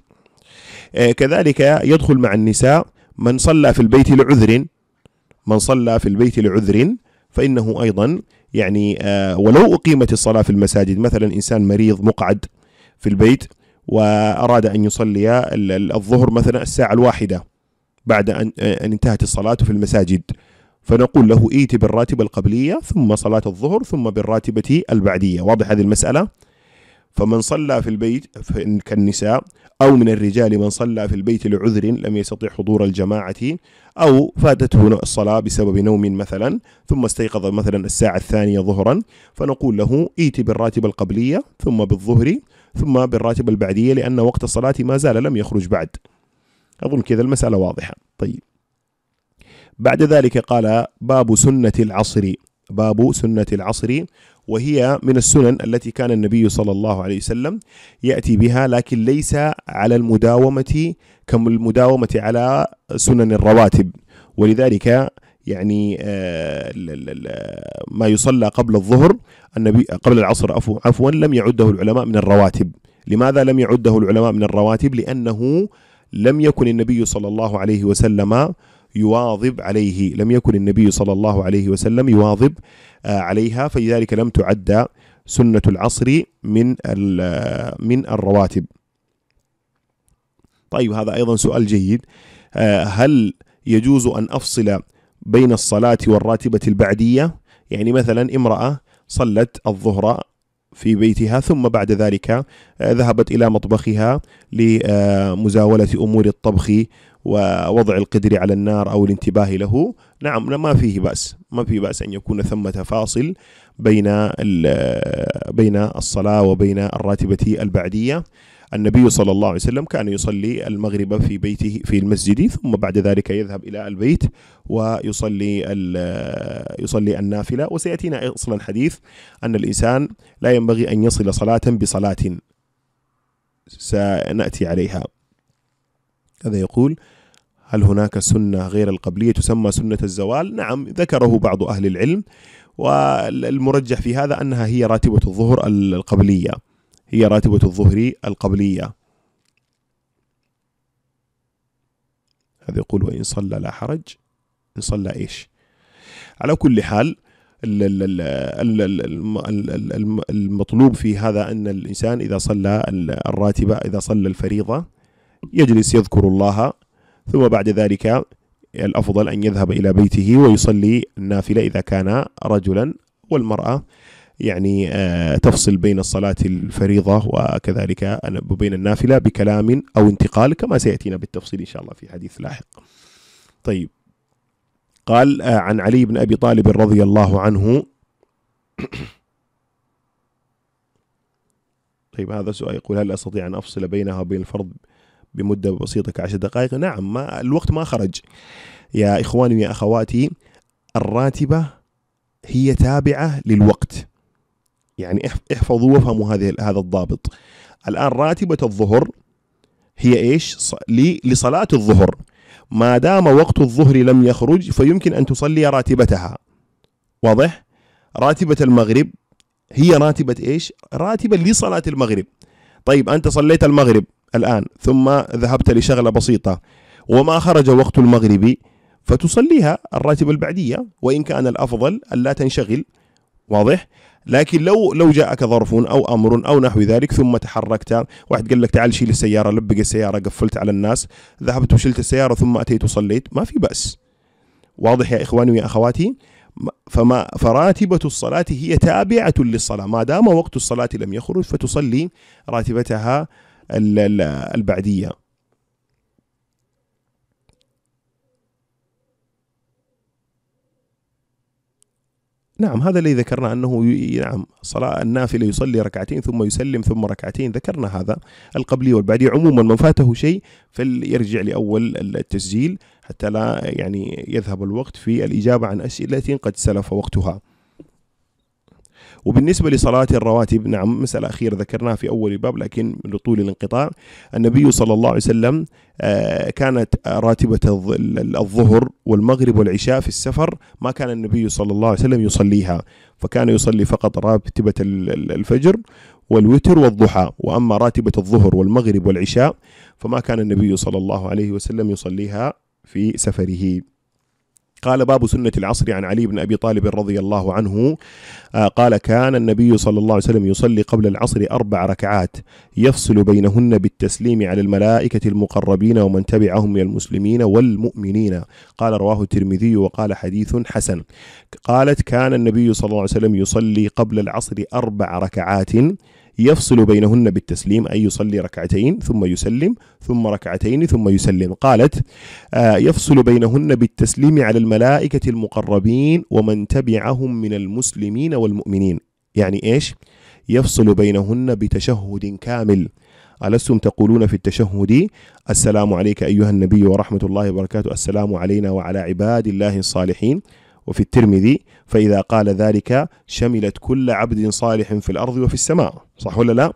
آه، كذلك يدخل مع النساء من صلى في البيت لعذر من صلى في البيت لعذر فإنه أيضا يعني آه، ولو أقيمت الصلاة في المساجد مثلا إنسان مريض مقعد في البيت وأراد أن يصلي الظهر مثلا الساعة الواحدة بعد آه، أن انتهت الصلاة في المساجد فنقول له ايت بالراتبة القبلية ثم صلاة الظهر ثم بالراتبة البعدية واضح هذه المسألة فمن صلى في البيت كالنساء أو من الرجال من صلى في البيت لعذر لم يستطع حضور الجماعة أو فاتته الصلاة بسبب نوم مثلا ثم استيقظ مثلا الساعة الثانية ظهرا فنقول له ائت بالراتبة القبلية ثم بالظهر ثم بالراتبة البعدية لأن وقت الصلاة ما زال لم يخرج بعد أظن كذا المسألة واضحة طيب بعد ذلك قال باب سنة العصر باب سنة العصر وهي من السنن التي كان النبي صلى الله عليه وسلم يأتي بها لكن ليس على المداومة كالمداومة على سنن الرواتب ولذلك يعني آه، ما يصلى قبل الظهر النبي قبل العصر عفوا لم يعده العلماء من الرواتب لماذا لم يعده العلماء من الرواتب لأنه لم يكن النبي صلى الله عليه وسلم يواظب عليه لم يكن النبي صلى الله عليه وسلم يواظب آه، عليها فلذلك لم تعد سنة العصر من آه، من الرواتب طيب هذا أيضا سؤال جيد آه، هل يجوز أن أفصل بين الصلاة والراتبة البعدية يعني مثلا امرأة صلت الظهر في بيتها ثم بعد ذلك ذهبت إلى مطبخها لمزاولة أمور الطبخ ووضع القدر على النار أو الانتباه له نعم ما فيه بأس ما فيه بأس أن يكون ثمة فاصل بين بين الصلاة وبين الراتبة البعدية النبي صلى الله عليه وسلم كان يصلي المغرب في بيته في المسجد ثم بعد ذلك يذهب إلى البيت ويصلي يصلي النافلة وسيأتينا أصلا حديث أن الإنسان لا ينبغي أن يصل صلاة بصلاة سنأتي عليها هذا يقول هل هناك سنة غير القبلية تسمى سنة الزوال؟ نعم ذكره بعض أهل العلم والمرجح في هذا أنها هي راتبة الظهر القبلية هي راتبة الظهر القبلية هذا يقول وإن صلى لا حرج إن صلى إيش على كل حال المطلوب في هذا أن الإنسان إذا صلى الراتبة إذا صلى الفريضة يجلس يذكر الله ثم بعد ذلك الأفضل أن يذهب إلى بيته ويصلي النافلة إذا كان رجلا والمرأة يعني آه، تفصل بين الصلاة الفريضة وكذلك وبين النافلة بكلام أو انتقال كما سيأتينا بالتفصيل إن شاء الله في حديث لاحق طيب قال آه، عن علي بن أبي طالب رضي الله عنه طيب هذا سؤال يقول هل أستطيع أن أفصل بينها وبين الفرض بمده بسيطه كعشر دقائق نعم ما الوقت ما خرج يا اخواني ويا اخواتي الراتبه هي تابعه للوقت يعني احفظوا وافهموا هذه هذا الضابط الان راتبه الظهر هي ايش لصلاه الظهر ما دام وقت الظهر لم يخرج فيمكن ان تصلي راتبتها واضح راتبه المغرب هي راتبه ايش راتبه لصلاه المغرب طيب انت صليت المغرب الآن ثم ذهبت لشغلة بسيطة وما خرج وقت المغرب فتصليها الراتب البعدية وإن كان الأفضل ألا تنشغل واضح لكن لو لو جاءك ظرف او امر او نحو ذلك ثم تحركت واحد قال لك تعال شيل السياره لبق السياره قفلت على الناس ذهبت وشلت السياره ثم اتيت وصليت ما في باس واضح يا اخواني ويا اخواتي فما فراتبة الصلاة هي تابعة للصلاة ما دام وقت الصلاة لم يخرج فتصلي راتبتها البعديه نعم هذا الذي ذكرنا انه نعم صلاه النافله يصلي ركعتين ثم يسلم ثم ركعتين ذكرنا هذا القبلي والبعدي عموما من فاته شيء فليرجع لاول التسجيل حتى لا يعني يذهب الوقت في الاجابه عن اسئله قد سلف وقتها. وبالنسبة لصلاة الرواتب نعم مسألة أخيرة ذكرناها في أول باب لكن لطول الانقطاع النبي صلى الله عليه وسلم آه، كانت راتبة الظهر والمغرب والعشاء في السفر ما كان النبي صلى الله عليه وسلم يصليها فكان يصلي فقط راتبة الفجر والوتر والضحى وأما راتبة الظهر والمغرب والعشاء فما كان النبي صلى الله عليه وسلم يصليها في سفره قال باب سنة العصر عن علي بن أبي طالب رضي الله عنه آه، قال كان النبي صلى الله عليه وسلم يصلي قبل العصر أربع ركعات يفصل بينهن بالتسليم على الملائكة المقربين ومن تبعهم من المسلمين والمؤمنين قال رواه الترمذي وقال حديث حسن قالت كان النبي صلى الله عليه وسلم يصلي قبل العصر أربع ركعات يفصل بينهن بالتسليم أي يصلي ركعتين ثم يسلم ثم ركعتين ثم يسلم قالت آه، يفصل بينهن بالتسليم على الملائكة المقربين ومن تبعهم من المسلمين والمؤمنين يعني إيش؟ يفصل بينهن بتشهد كامل ألستم تقولون في التشهد السلام عليك أيها النبي ورحمة الله وبركاته السلام علينا وعلى عباد الله الصالحين وفي الترمذي فإذا قال ذلك شملت كل عبد صالح في الأرض وفي السماء صح ولا لا؟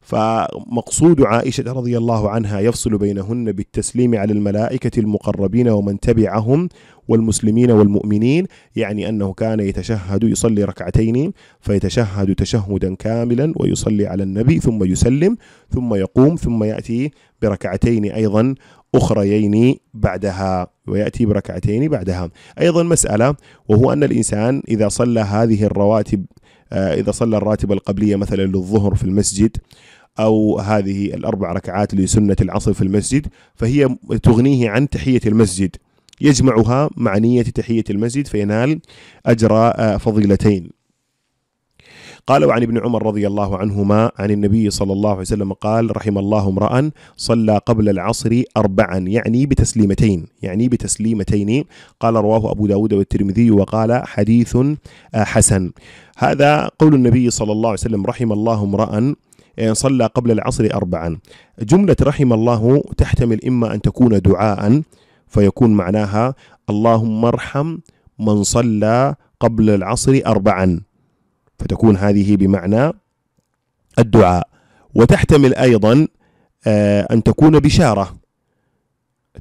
فمقصود عائشة رضي الله عنها يفصل بينهن بالتسليم على الملائكة المقربين ومن تبعهم والمسلمين والمؤمنين يعني أنه كان يتشهد يصلي ركعتين فيتشهد تشهدا كاملا ويصلي على النبي ثم يسلم ثم يقوم ثم يأتي بركعتين أيضا أخريين بعدها ويأتي بركعتين بعدها أيضا مسألة وهو أن الإنسان إذا صلى هذه الرواتب آه، إذا صلى الراتب القبلية مثلا للظهر في المسجد أو هذه الأربع ركعات لسنة العصر في المسجد فهي تغنيه عن تحية المسجد يجمعها مع نية تحية المسجد فينال أجر فضيلتين قال وعن ابن عمر رضي الله عنهما عن النبي صلى الله عليه وسلم قال رحم الله امرأ صلى قبل العصر أربعا يعني بتسليمتين يعني بتسليمتين قال رواه أبو داود والترمذي وقال حديث آه، حسن هذا قول النبي صلى الله عليه وسلم رحم الله امرأ آه، صلى قبل العصر أربعا جملة رحم الله تحتمل إما أن تكون دعاء فيكون معناها اللهم ارحم من صلى قبل العصر أربعا فتكون هذه بمعنى الدعاء وتحتمل أيضا آه، أن تكون بشارة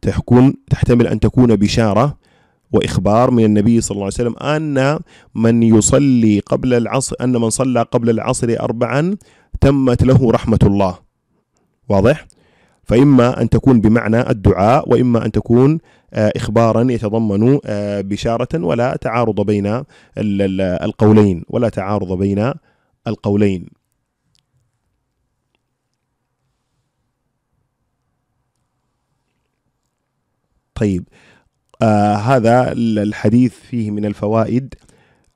تكون تحتمل أن تكون بشارة وإخبار من النبي صلى الله عليه وسلم أن من يصلي قبل العصر أن من صلى قبل العصر أربعا تمت له رحمة الله واضح؟ فإما أن تكون بمعنى الدعاء وإما أن تكون آه، إخبارا يتضمن آه، بشارة ولا تعارض بين القولين ولا تعارض بين القولين طيب آه هذا الحديث فيه من الفوائد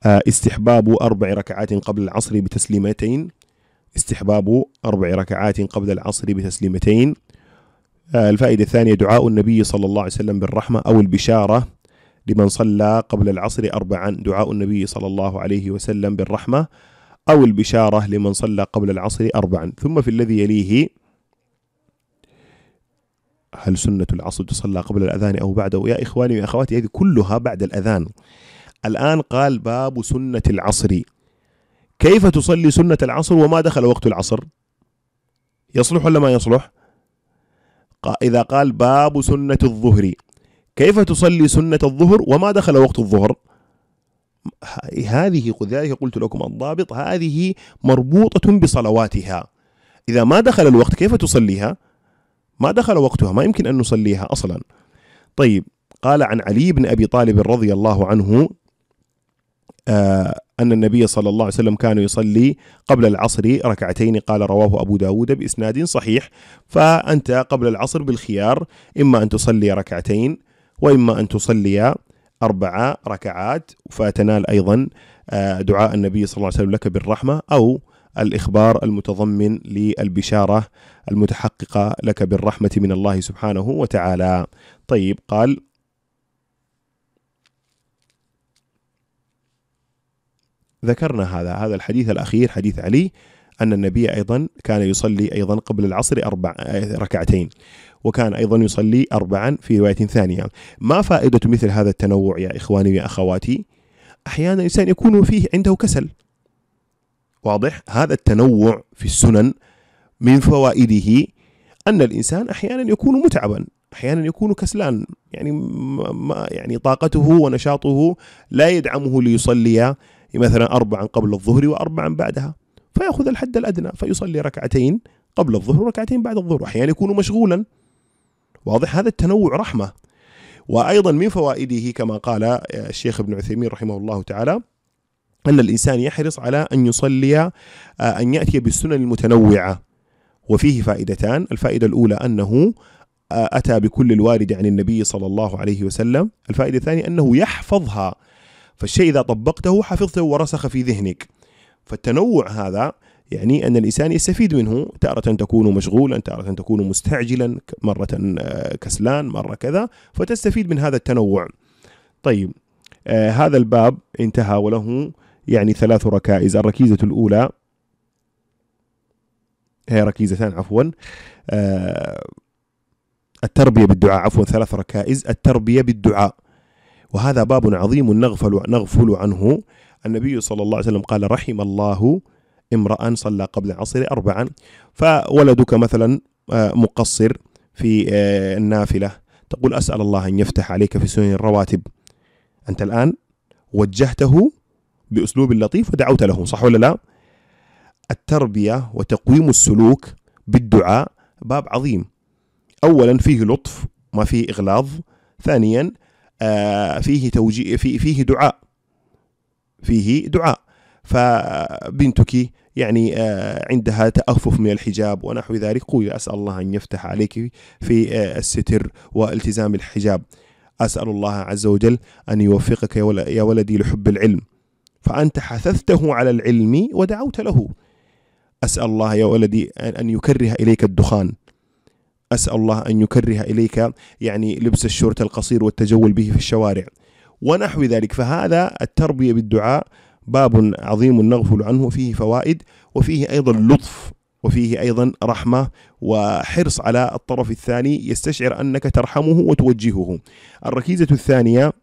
آه استحباب أربع ركعات قبل العصر بتسليمتين استحباب أربع ركعات قبل العصر بتسليمتين آه، الفائدة الثانية دعاء النبي صلى الله عليه وسلم بالرحمة أو البشارة لمن صلى قبل العصر أربعا دعاء النبي صلى الله عليه وسلم بالرحمة أو البشارة لمن صلى قبل العصر أربعا ثم في الذي يليه هل سنة العصر تصلى قبل الأذان أو بعده يا إخواني وأخواتي هذه كلها بعد الأذان الآن قال باب سنة العصر كيف تصلي سنة العصر وما دخل وقت العصر يصلح ولا ما يصلح؟ إذا قال باب سنة الظهر كيف تصلي سنة الظهر وما دخل وقت الظهر هذه ذلك قلت لكم الضابط هذه مربوطة بصلواتها إذا ما دخل الوقت كيف تصليها ما دخل وقتها ما يمكن أن نصليها أصلا طيب قال عن علي بن أبي طالب رضي الله عنه آه، أن النبي صلى الله عليه وسلم كان يصلي قبل العصر ركعتين قال رواه أبو داود بإسناد صحيح فأنت قبل العصر بالخيار إما أن تصلي ركعتين وإما أن تصلي أربع ركعات فتنال أيضا آه، دعاء النبي صلى الله عليه وسلم لك بالرحمة أو الإخبار المتضمن للبشارة المتحققة لك بالرحمة من الله سبحانه وتعالى طيب قال ذكرنا هذا هذا الحديث الأخير حديث علي أن النبي أيضا كان يصلي أيضا قبل العصر أربع آه، ركعتين وكان أيضا يصلي أربعا في رواية ثانية ما فائدة مثل هذا التنوع يا إخواني يا أخواتي أحيانا الإنسان يكون فيه عنده كسل واضح هذا التنوع في السنن من فوائده أن الإنسان أحيانا يكون متعبا احيانا يكون كسلان يعني ما يعني طاقته ونشاطه لا يدعمه ليصلي مثلا أربعا قبل الظهر وأربعا بعدها فيأخذ الحد الأدنى فيصلي ركعتين قبل الظهر وركعتين بعد الظهر وأحيانا يكون مشغولا واضح هذا التنوع رحمة وأيضا من فوائده كما قال آه، الشيخ ابن عثيمين رحمه الله تعالى أن الإنسان يحرص على أن يصلي آه، أن يأتي بالسنن المتنوعة وفيه فائدتان الفائدة الأولى أنه آه، أتى بكل الوارد عن النبي صلى الله عليه وسلم الفائدة الثانية أنه يحفظها فالشيء إذا طبقته حفظته ورسخ في ذهنك فالتنوع هذا يعني أن الإنسان يستفيد منه تارة تكون مشغولا تارة تكون مستعجلا مرة آه، كسلان مرة كذا فتستفيد من هذا التنوع طيب آه هذا الباب انتهى وله يعني ثلاث ركائز الركيزة الأولى هي ركيزتان عفوا آه التربية بالدعاء عفوا ثلاث ركائز التربية بالدعاء وهذا باب عظيم نغفل نغفل عنه النبي صلى الله عليه وسلم قال رحم الله امرأ صلى قبل العصر أربعا فولدك مثلا آه، مقصر في آه، النافلة تقول أسأل الله أن يفتح عليك في سنن الرواتب أنت الآن وجهته بأسلوب لطيف ودعوت له صح ولا لا؟ التربية وتقويم السلوك بالدعاء باب عظيم أولا فيه لطف ما فيه إغلاظ ثانيا آه، فيه توجيه في فيه دعاء فيه دعاء فبنتك يعني آه، عندها تأفف من الحجاب ونحو ذلك قولي أسأل الله أن يفتح عليك في آه، الستر والتزام الحجاب أسأل الله عز وجل أن يوفقك يا ولدي لحب العلم فأنت حثثته على العلم ودعوت له أسأل الله يا ولدي أن يكره إليك الدخان أسأل الله أن يكره إليك يعني لبس الشورت القصير والتجول به في الشوارع ونحو ذلك فهذا التربية بالدعاء باب عظيم نغفل عنه فيه فوائد وفيه أيضا لطف وفيه أيضا رحمة وحرص على الطرف الثاني يستشعر أنك ترحمه وتوجهه الركيزة الثانية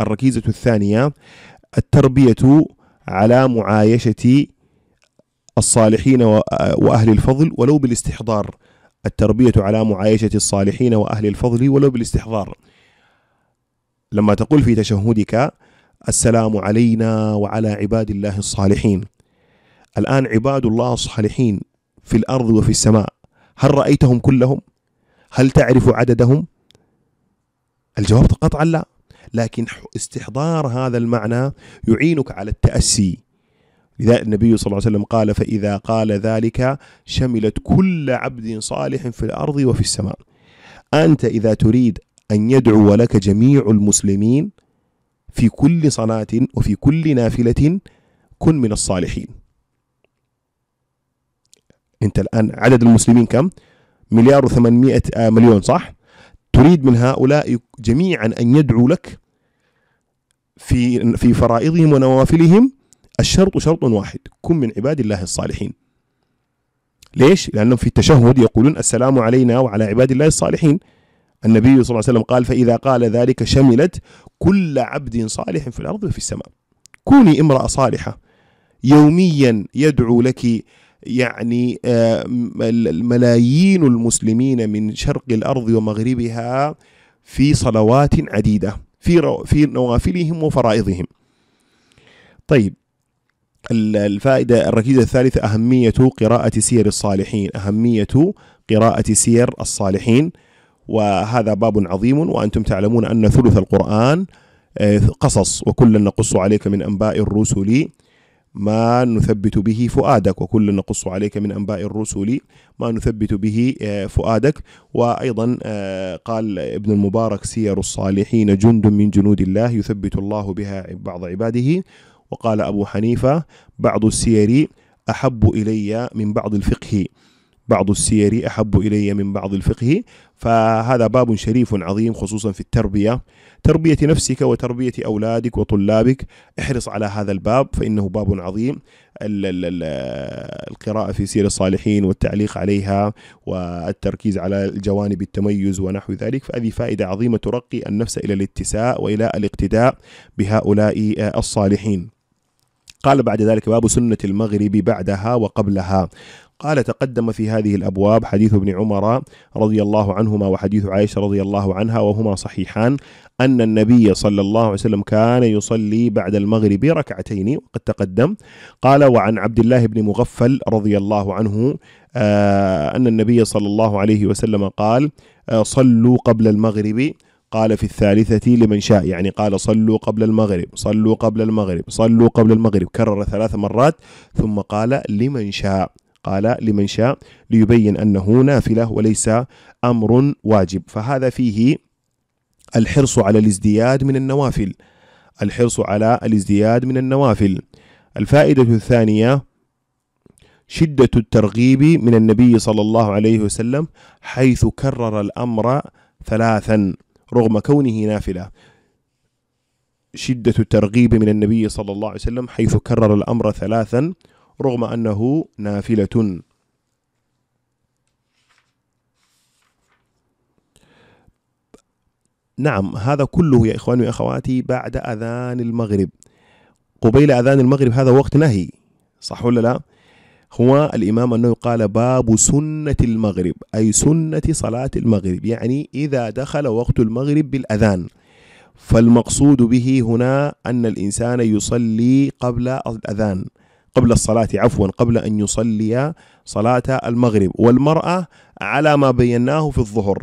الركيزة الثانية التربية على معايشة الصالحين وأهل الفضل ولو بالاستحضار التربية على معايشة الصالحين وأهل الفضل ولو بالاستحضار لما تقول في تشهدك السلام علينا وعلى عباد الله الصالحين الآن عباد الله الصالحين في الأرض وفي السماء هل رأيتهم كلهم؟ هل تعرف عددهم؟ الجواب قطعا لا لكن استحضار هذا المعنى يعينك على التأسي لذا النبي صلى الله عليه وسلم قال فإذا قال ذلك شملت كل عبد صالح في الأرض وفي السماء أنت إذا تريد أن يدعو لك جميع المسلمين في كل صلاة وفي كل نافلة كن من الصالحين أنت الآن عدد المسلمين كم؟ مليار وثمانمائة آه، مليون صح؟ تريد من هؤلاء جميعا أن يدعو لك في في فرائضهم ونوافلهم الشرط شرط واحد كن من عباد الله الصالحين ليش؟ لأنهم في التشهد يقولون السلام علينا وعلى عباد الله الصالحين النبي صلى الله عليه وسلم قال فإذا قال ذلك شملت كل عبد صالح في الأرض وفي السماء كوني امرأة صالحة يوميا يدعو لك يعني آه، ملايين المسلمين من شرق الأرض ومغربها في صلوات عديدة في في نوافلهم وفرائضهم طيب الفائدة الركيزة الثالثة أهمية قراءة سير الصالحين أهمية قراءة سير الصالحين وهذا باب عظيم وأنتم تعلمون أن ثلث القرآن آه، قصص وكلا نقص عليك من أنباء الرسل ما نثبت به فؤادك وكلا نقص عليك من أنباء الرسل ما نثبت به آه، فؤادك وأيضا آه، قال ابن المبارك سير الصالحين جند من جنود الله يثبت الله بها بعض عباده وقال أبو حنيفة بعض السير أحب إلي من بعض الفقه بعض السير أحب إلي من بعض الفقه فهذا باب شريف عظيم خصوصا في التربية تربية نفسك وتربية أولادك وطلابك احرص على هذا الباب فإنه باب عظيم القراءة في سير الصالحين والتعليق عليها والتركيز على الجوانب التميز ونحو ذلك فهذه فائدة عظيمة ترقي النفس إلى الاتساء وإلى الاقتداء بهؤلاء الصالحين قال بعد ذلك باب سنة المغرب بعدها وقبلها قال تقدم في هذه الابواب حديث ابن عمر رضي الله عنهما وحديث عائشه رضي الله عنها وهما صحيحان ان النبي صلى الله عليه وسلم كان يصلي بعد المغرب ركعتين وقد تقدم قال وعن عبد الله بن مغفل رضي الله عنه آه، ان النبي صلى الله عليه وسلم قال آه، صلوا قبل المغرب قال في الثالثة لمن شاء يعني قال صلوا قبل المغرب صلوا قبل المغرب صلوا قبل المغرب كرر ثلاث مرات ثم قال لمن شاء قال لمن شاء ليبين أنه نافلة وليس أمر واجب فهذا فيه الحرص على الازدياد من النوافل الحرص على الازدياد من النوافل الفائدة الثانية شدة الترغيب من النبي صلى الله عليه وسلم حيث كرر الأمر ثلاثا رغم كونه نافلة شدة الترغيب من النبي صلى الله عليه وسلم حيث كرر الأمر ثلاثا رغم أنه نافلة نعم هذا كله يا إخواني وأخواتي بعد أذان المغرب قبيل أذان المغرب هذا وقت نهي صح ولا لا؟ هو الإمام أنه قال باب سنة المغرب أي سنة صلاة المغرب يعني إذا دخل وقت المغرب بالأذان فالمقصود به هنا أن الإنسان يصلي قبل الأذان قبل الصلاة عفوا قبل أن يصلي صلاة المغرب والمرأة على ما بيناه في الظهر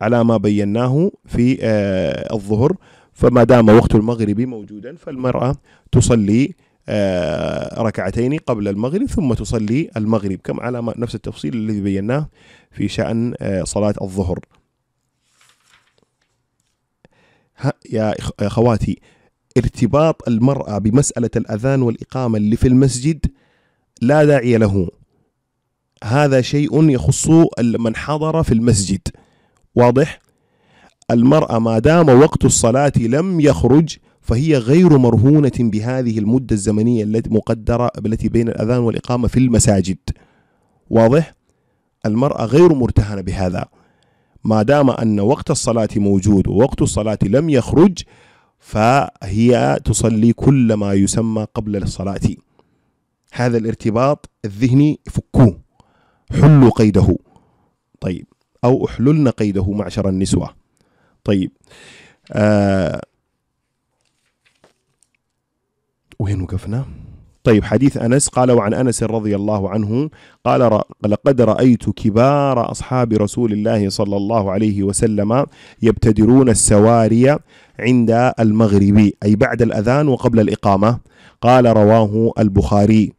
على ما بيناه في آه، الظهر فما دام وقت المغرب موجودا فالمرأة تصلي آه، ركعتين قبل المغرب ثم تصلي المغرب كما على نفس التفصيل الذي بيناه في شأن آه، صلاة الظهر يا أخواتي ارتباط المرأة بمسألة الأذان والإقامة اللي في المسجد لا داعي له هذا شيء يخص من حضر في المسجد واضح المرأة ما دام وقت الصلاة لم يخرج فهي غير مرهونة بهذه المدة الزمنية التي مقدرة التي بين الأذان والإقامة في المساجد واضح؟ المرأة غير مرتهنة بهذا ما دام أن وقت الصلاة موجود ووقت الصلاة لم يخرج فهي تصلي كل ما يسمى قبل الصلاة هذا الارتباط الذهني فكوه حلوا قيده طيب أو أحللن قيده معشر النسوة طيب آه وين وقفنا؟ طيب حديث انس قال وعن انس رضي الله عنه قال لقد رايت كبار اصحاب رسول الله صلى الله عليه وسلم يبتدرون السواري عند المغرب اي بعد الاذان وقبل الاقامه قال رواه البخاري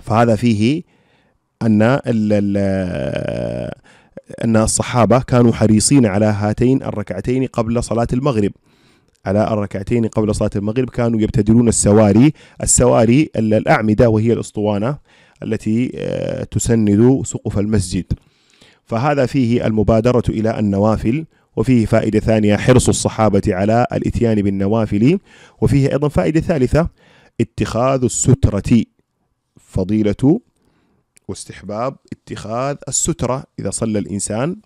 فهذا فيه ان ان الصحابه كانوا حريصين على هاتين الركعتين قبل صلاه المغرب على الركعتين قبل صلاة المغرب كانوا يبتدرون السواري السواري الأعمدة وهي الأسطوانة التي آه، تسند سقف المسجد فهذا فيه المبادرة إلى النوافل وفيه فائدة ثانية حرص الصحابة على الإتيان بالنوافل وفيه أيضا فائدة ثالثة اتخاذ السترة فضيلة واستحباب اتخاذ السترة إذا صلى الإنسان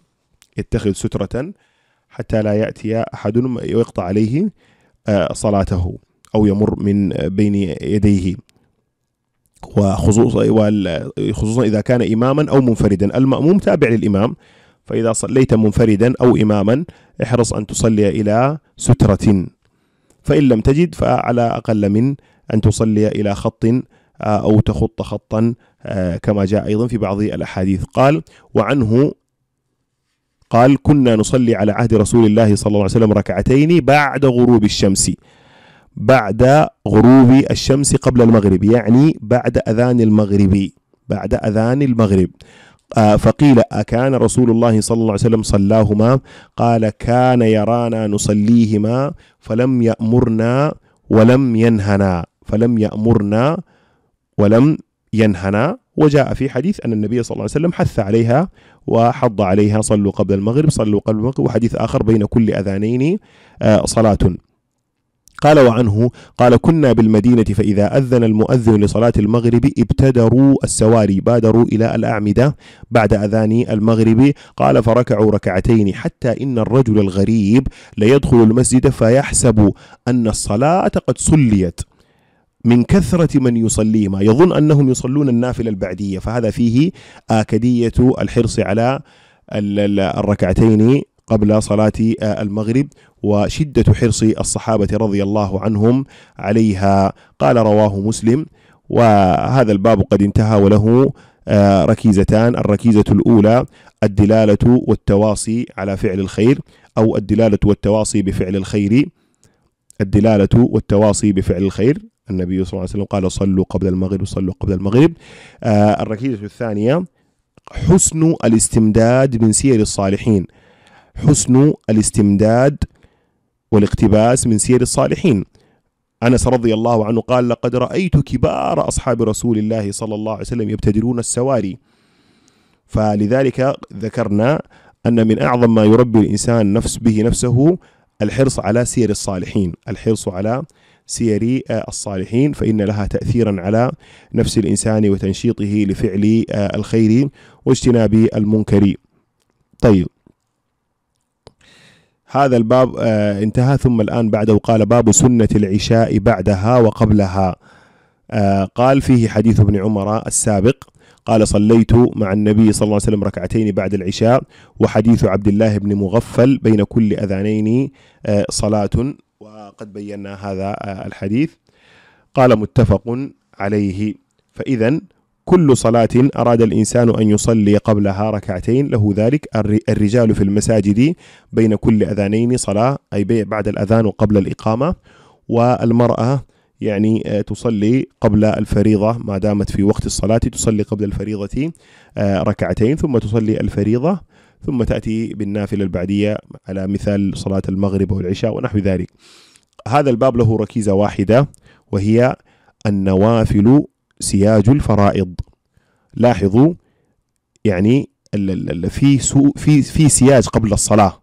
يتخذ سترة حتى لا يأتي أحد ويقطع عليه آه، صلاته أو يمر من بين يديه وخصوصا وخصوصا إذا كان إماما أو منفردا المأموم تابع للإمام فإذا صليت منفردا أو إماما احرص أن تصلي إلى سترة فإن لم تجد فعلى أقل من أن تصلي إلى خط آه، أو تخط خطا آه، كما جاء أيضا في بعض الأحاديث قال وعنه قال كنا نصلي على عهد رسول الله صلى الله عليه وسلم ركعتين بعد غروب الشمس بعد غروب الشمس قبل المغرب يعني بعد أذان المغرب بعد أذان المغرب آه، فقيل أكان رسول الله صلى الله عليه وسلم صلاهما قال كان يرانا نصليهما فلم يأمرنا ولم ينهنا فلم يأمرنا ولم ينهنا وجاء في حديث أن النبي صلى الله عليه وسلم حث عليها وحض عليها صلوا قبل المغرب صلوا قبل المغرب وحديث آخر بين كل أذانين آه، صلاة قال وعنه قال كنا بالمدينة فإذا أذن المؤذن لصلاة المغرب ابتدروا السواري بادروا إلى الأعمدة بعد أذان المغرب قال فركعوا ركعتين حتى إن الرجل الغريب ليدخل المسجد فيحسب أن الصلاة قد صليت من كثرة من يصليهما يظن أنهم يصلون النافلة البعدية فهذا فيه آكدية الحرص على الركعتين قبل صلاة المغرب وشدة حرص الصحابة رضي الله عنهم عليها قال رواه مسلم وهذا الباب قد انتهى وله آه، ركيزتان الركيزة الأولى الدلالة والتواصي على فعل الخير أو الدلالة والتواصي بفعل الخير الدلالة والتواصي بفعل الخير النبي صلى الله عليه وسلم قال صلوا قبل المغرب صلوا قبل المغرب آه الركيزة الثانية حسن الاستمداد من سير الصالحين حسن الاستمداد والاقتباس من سير الصالحين أنس رضي الله عنه قال لقد رأيت كبار أصحاب رسول الله صلى الله عليه وسلم يبتدرون السواري فلذلك ذكرنا أن من أعظم ما يربي الإنسان نفس به نفسه الحرص على سير الصالحين الحرص على سير آه، الصالحين فإن لها تأثيرا على نفس الإنسان وتنشيطه لفعل آه، الخير واجتناب المنكر طيب هذا الباب آه، انتهى ثم الآن بعده قال باب سنة العشاء بعدها وقبلها قال فيه حديث ابن عمر السابق قال صليت مع النبي صلى الله عليه وسلم ركعتين بعد العشاء وحديث عبد الله بن مغفل بين كل أذانين صلاة وقد بينا هذا الحديث قال متفق عليه فإذا كل صلاة أراد الإنسان أن يصلي قبلها ركعتين له ذلك الرجال في المساجد بين كل أذانين صلاة أي بعد الأذان وقبل الإقامة والمرأة يعني آه، تصلي قبل الفريضة ما دامت في وقت الصلاة تصلي قبل الفريضة آه، ركعتين ثم تصلي الفريضة ثم تأتي بالنافلة البعدية على مثال صلاة المغرب والعشاء ونحو ذلك هذا الباب له ركيزة واحدة وهي النوافل سياج الفرائض لاحظوا يعني في سوء في في سياج قبل الصلاة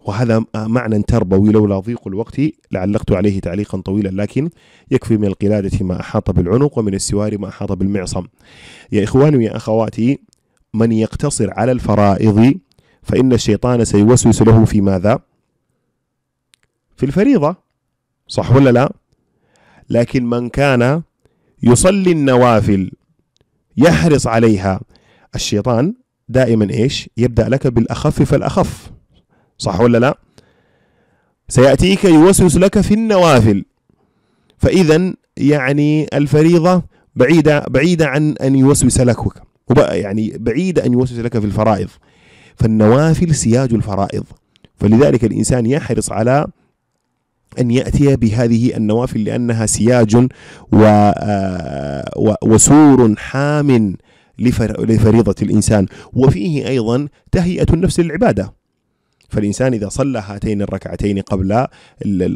وهذا معنى تربوي لولا ضيق الوقت لعلقت عليه تعليقا طويلا لكن يكفي من القلادة ما أحاط بالعنق ومن السوار ما أحاط بالمعصم يا إخواني يا أخواتي من يقتصر على الفرائض فإن الشيطان سيوسوس له في ماذا؟ في الفريضة صح ولا لا؟ لكن من كان يصلي النوافل يحرص عليها الشيطان دائما ايش؟ يبدأ لك بالأخف فالأخف صح ولا لا؟ سيأتيك يوسوس لك في النوافل فإذا يعني الفريضة بعيدة بعيدة عن أن يوسوس لك وبقى يعني بعيد أن يوسوس لك في الفرائض فالنوافل سياج الفرائض فلذلك الإنسان يحرص على أن يأتي بهذه النوافل لأنها سياج و آه، وسور حام لفريضة الإنسان وفيه أيضا تهيئة النفس للعبادة فالإنسان إذا صلى هاتين الركعتين قبل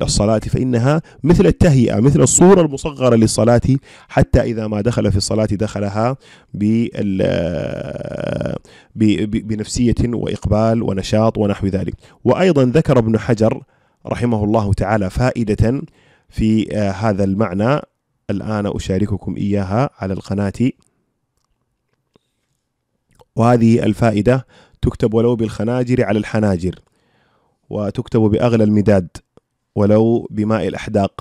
الصلاة فإنها مثل التهيئة مثل الصورة المصغرة للصلاة حتى إذا ما دخل في الصلاة دخلها بنفسية وإقبال ونشاط ونحو ذلك وأيضا ذكر ابن حجر رحمه الله تعالى فائدة في آه، هذا المعنى الآن أشارككم إياها على القناة وهذه الفائدة تكتب ولو بالخناجر على الحناجر وتكتب بأغلى المداد ولو بماء الأحداق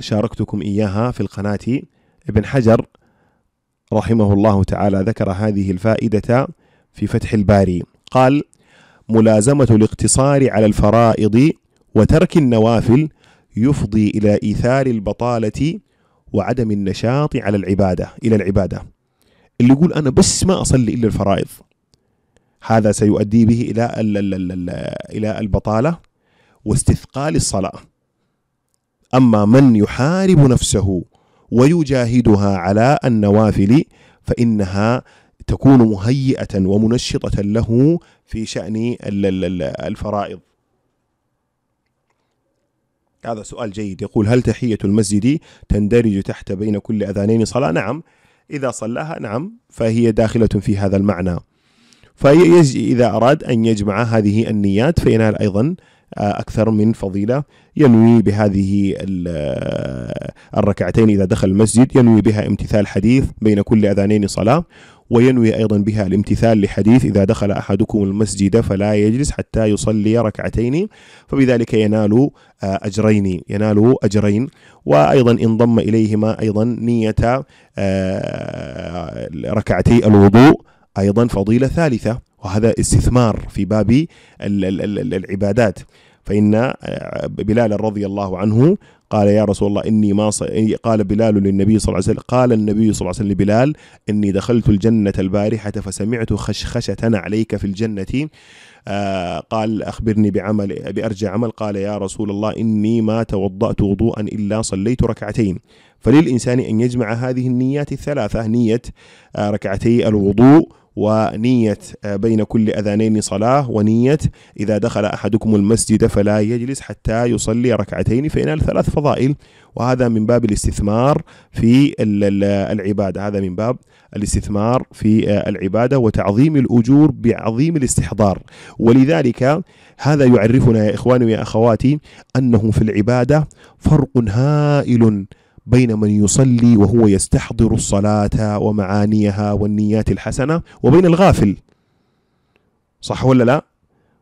شاركتكم إياها في القناة ابن حجر رحمه الله تعالى ذكر هذه الفائدة في فتح الباري قال ملازمة الاقتصار على الفرائض وترك النوافل يفضي إلى إيثار البطالة وعدم النشاط على العبادة إلى العبادة اللي يقول أنا بس ما أصلي إلا الفرائض هذا سيؤدي به الى الى البطاله واستثقال الصلاه اما من يحارب نفسه ويجاهدها على النوافل فانها تكون مهيئه ومنشطه له في شان الفرائض هذا سؤال جيد يقول هل تحية المسجد تندرج تحت بين كل أذانين صلاة؟ نعم إذا صلاها نعم فهي داخلة في هذا المعنى فإذا أراد أن يجمع هذه النيات فينال أيضا آه، أكثر من فضيلة ينوي بهذه آه، الركعتين إذا دخل المسجد ينوي بها امتثال حديث بين كل أذانين صلاة وينوي أيضا بها الامتثال لحديث إذا دخل أحدكم المسجد فلا يجلس حتى يصلي ركعتين فبذلك ينال آه، أجرين ينال أجرين وأيضا انضم إليهما أيضا نية ركعتي الوضوء أيضا فضيلة ثالثة وهذا استثمار في باب العبادات فإن آه، بلال رضي الله عنه قال يا رسول الله إني ما ص... قال بلال للنبي صلى الله عليه وسلم قال النبي صلى الله عليه وسلم لبلال إني دخلت الجنة البارحة فسمعت خشخشة عليك في الجنة آه قال أخبرني بعمل بأرجع عمل قال يا رسول الله إني ما توضأت وضوءا إلا صليت ركعتين فللإنسان أن يجمع هذه النيات الثلاثة نية آه ركعتي الوضوء ونية آه، بين كل أذانين صلاة ونية إذا دخل أحدكم المسجد فلا يجلس حتى يصلي ركعتين فينال ثلاث فضائل وهذا من باب الاستثمار في العبادة هذا من باب الاستثمار في آه، العبادة وتعظيم الأجور بعظيم الاستحضار ولذلك هذا يعرفنا يا إخواني ويا أخواتي أنه في العبادة فرق هائل بين من يصلي وهو يستحضر الصلاة ومعانيها والنيات الحسنة وبين الغافل صح ولا لا؟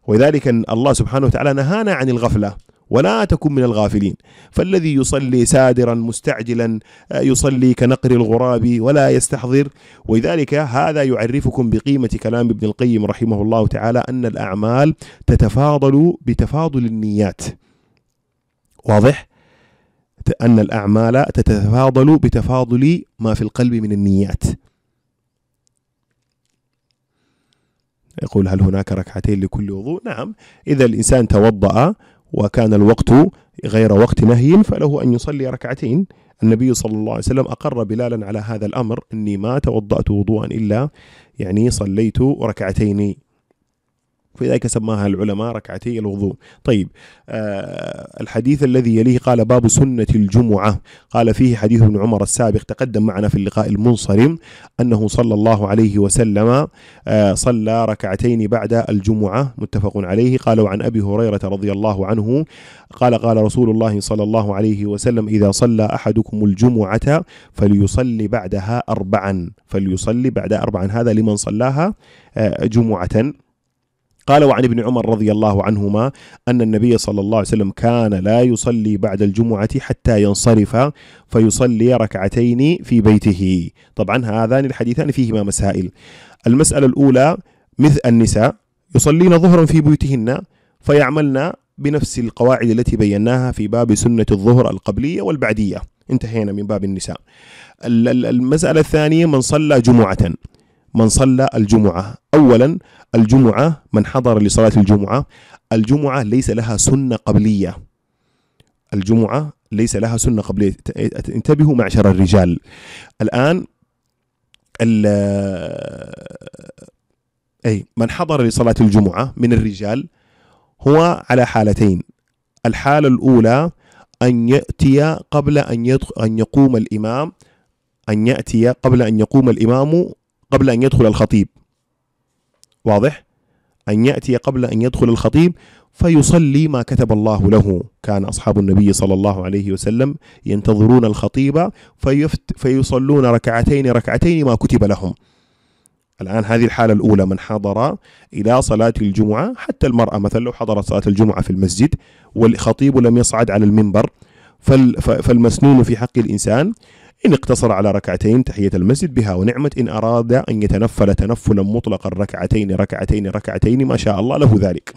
ولذلك الله سبحانه وتعالى نهانا عن الغفلة ولا تكن من الغافلين فالذي يصلي سادرا مستعجلا آه، يصلي كنقر الغراب ولا يستحضر ولذلك هذا يعرفكم بقيمة كلام ابن القيم رحمه الله تعالى أن الأعمال تتفاضل بتفاضل النيات واضح؟ أن الأعمال تتفاضل بتفاضل ما في القلب من النيات يقول هل هناك ركعتين لكل وضوء؟ نعم إذا الإنسان توضأ وكان الوقت غير وقت نهي فله أن يصلي ركعتين النبي صلى الله عليه وسلم أقر بلالا على هذا الأمر أني ما توضأت وضوءا إلا يعني صليت ركعتين فلذلك سماها العلماء ركعتي الوضوء طيب آه الحديث الذي يليه قال باب سنة الجمعة قال فيه حديث ابن عمر السابق تقدم معنا في اللقاء المنصرم أنه صلى الله عليه وسلم آه صلى ركعتين بعد الجمعة متفق عليه قالوا عن أبي هريرة رضي الله عنه قال قال رسول الله صلى الله عليه وسلم إذا صلى أحدكم الجمعة فليصلي بعدها أربعا فليصلي بعد أربعا هذا لمن صلاها آه جمعة قال وعن ابن عمر رضي الله عنهما أن النبي صلى الله عليه وسلم كان لا يصلي بعد الجمعة حتى ينصرف فيصلي ركعتين في بيته طبعا هذان الحديثان فيهما مسائل المسألة الأولى مثل النساء يصلين ظهرا في بيوتهن فيعملن بنفس القواعد التي بيناها في باب سنة الظهر القبلية والبعدية انتهينا من باب النساء المسألة الثانية من صلى جمعة من صلى الجمعة أولا الجمعة من حضر لصلاة الجمعة الجمعة ليس لها سنة قبلية الجمعة ليس لها سنة قبلية انتبهوا معشر الرجال الآن أي من حضر لصلاة الجمعة من الرجال هو على حالتين الحالة الأولى أن يأتي قبل أن, أن يقوم الإمام أن يأتي قبل أن يقوم الإمام قبل أن يدخل الخطيب واضح؟ أن يأتي قبل أن يدخل الخطيب فيصلي ما كتب الله له كان أصحاب النبي صلى الله عليه وسلم ينتظرون الخطيب فيفت فيصلون ركعتين ركعتين ما كتب لهم الآن هذه الحالة الأولى من حضر إلى صلاة الجمعة حتى المرأة مثلا لو حضرت صلاة الجمعة في المسجد والخطيب لم يصعد على المنبر فالمسنون في حق الإنسان إن اقتصر على ركعتين تحية المسجد بها ونعمة إن أراد أن يتنفل تنفلا مطلقا ركعتين ركعتين ركعتين ما شاء الله له ذلك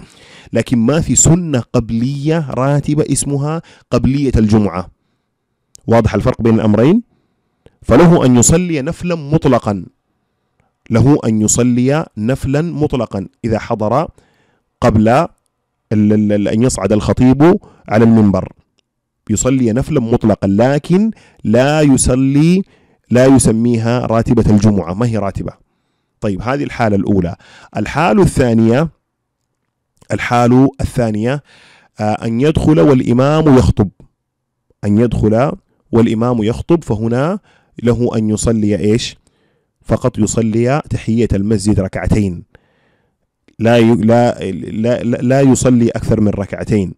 لكن ما في سنة قبلية راتبة اسمها قبلية الجمعة واضح الفرق بين الأمرين فله أن يصلي نفلا مطلقا له أن يصلي نفلا مطلقا إذا حضر قبل أن يصعد الخطيب على المنبر يصلي نفلا مطلقا لكن لا يصلي لا يسميها راتبة الجمعة ما هي راتبة طيب هذه الحالة الأولى الحالة الثانية الحالة الثانية آه، أن يدخل والإمام يخطب أن يدخل والإمام يخطب فهنا له أن يصلي إيش فقط يصلي تحية المسجد ركعتين لا لا لا, لا يصلي أكثر من ركعتين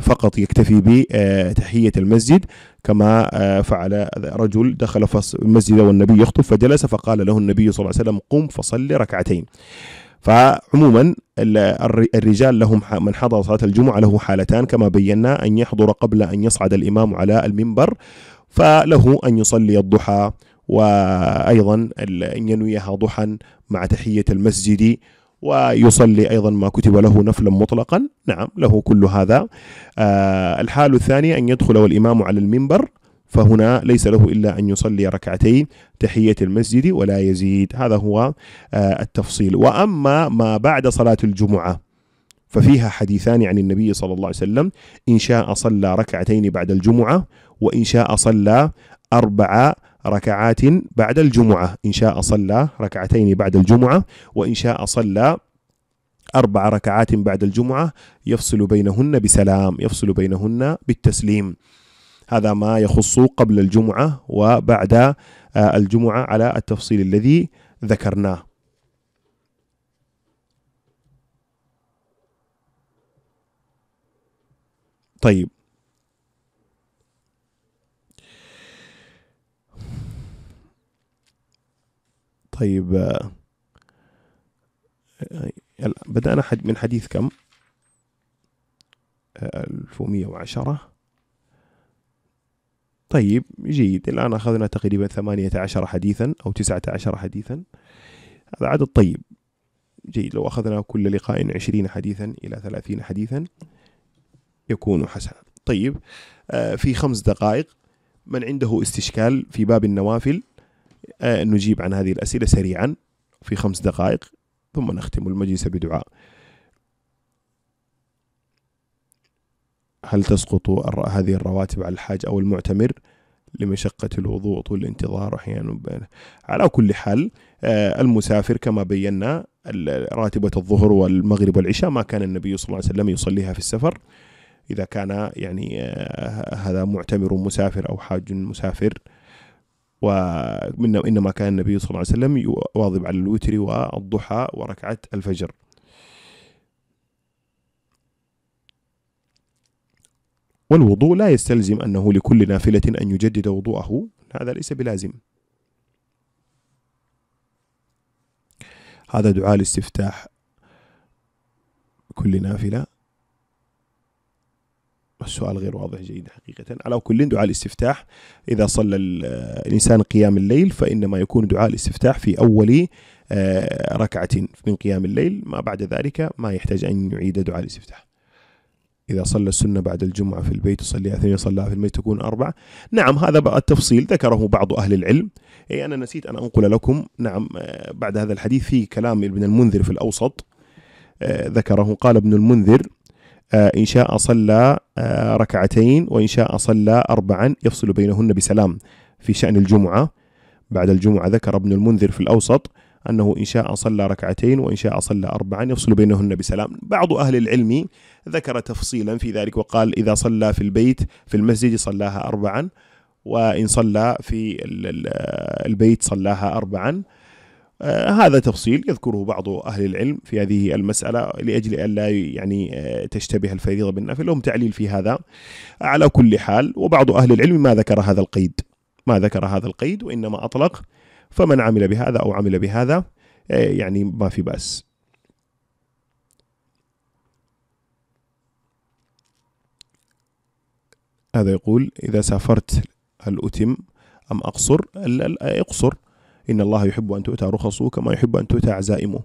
فقط يكتفي بتحية المسجد كما آه، فعل رجل دخل المسجد والنبي يخطب فجلس فقال له النبي صلى الله عليه وسلم قم فصل ركعتين فعموما الرجال لهم من حضر صلاة الجمعة له حالتان كما بينا أن يحضر قبل أن يصعد الإمام على المنبر فله أن يصلي الضحى وأيضا أن ينويها ضحى مع تحية المسجد ويصلي أيضا ما كتب له نفلا مطلقا نعم له كل هذا آه، الحال الثانية أن يدخل والإمام على المنبر فهنا ليس له إلا أن يصلي ركعتين تحية المسجد ولا يزيد هذا هو آه، التفصيل وأما ما بعد صلاة الجمعة ففيها حديثان عن النبي صلى الله عليه وسلم إن شاء صلى ركعتين بعد الجمعة وإن شاء صلى أربع ركعات بعد الجمعة إن شاء صلى ركعتين بعد الجمعة وإن شاء صلى أربع ركعات بعد الجمعة يفصل بينهن بسلام يفصل بينهن بالتسليم هذا ما يخص قبل الجمعة وبعد آه، الجمعة على التفصيل الذي ذكرناه طيب طيب آه، آه، بدأنا من حديث كم؟ 1110 آه، طيب جيد الآن أخذنا تقريبا 18 حديثا أو 19 حديثا هذا عدد طيب جيد لو أخذنا كل لقاء 20 حديثا إلى 30 حديثا يكون حسنا طيب في خمس دقائق من عنده استشكال في باب النوافل آه، نجيب عن هذه الأسئلة سريعا في خمس دقائق ثم نختم المجلس بدعاء هل تسقط هذه الرواتب على الحاج أو المعتمر لمشقة الوضوء والانتظار الانتظار أحيانا على كل حال آه، المسافر كما بينا راتبة الظهر والمغرب والعشاء ما كان النبي صلى الله عليه وسلم يصليها في السفر إذا كان يعني آه، هذا معتمر مسافر أو حاج مسافر وإنما كان النبي صلى الله عليه وسلم يواظب على الوتر والضحى وركعة الفجر والوضوء لا يستلزم أنه لكل نافلة أن يجدد وضوءه هذا ليس بلازم هذا دعاء الاستفتاح كل نافلة السؤال غير واضح جيدا حقيقة على كل دعاء الاستفتاح إذا صلى الإنسان قيام الليل فإنما يكون دعاء الاستفتاح في أول آه، ركعة من قيام الليل ما بعد ذلك ما يحتاج أن يعيد دعاء الاستفتاح إذا صلى السنة بعد الجمعة في البيت وصليها اثنين صلاها في البيت تكون أربعة نعم هذا بقى التفصيل ذكره بعض أهل العلم أي أنا نسيت أن أنقل لكم نعم آه، بعد هذا الحديث في كلام ابن المنذر في الأوسط آه، ذكره قال ابن المنذر آه، إن شاء صلى آه، ركعتين وإن شاء صلى أربعا يفصل بينهن بسلام في شأن الجمعة بعد الجمعة ذكر ابن المنذر في الأوسط أنه إن شاء صلى ركعتين وإن شاء صلى أربعا يفصل بينهن بسلام بعض أهل العلم ذكر تفصيلا في ذلك وقال إذا صلى في البيت في المسجد صلاها أربعا وإن صلى في آه، البيت صلاها أربعا آه، هذا تفصيل يذكره بعض أهل العلم في هذه المسألة لأجل ألا يعني آه، تشتبه الفريضة بالنفل لهم تعليل في هذا على كل حال وبعض أهل العلم ما ذكر هذا القيد ما ذكر هذا القيد وإنما أطلق فمن عمل بهذا أو عمل بهذا آه، يعني ما في بأس هذا يقول إذا سافرت هل أتم أم أقصر؟ اقصر إن الله يحب أن تؤتى رخصه كما يحب أن تؤتى عزائمه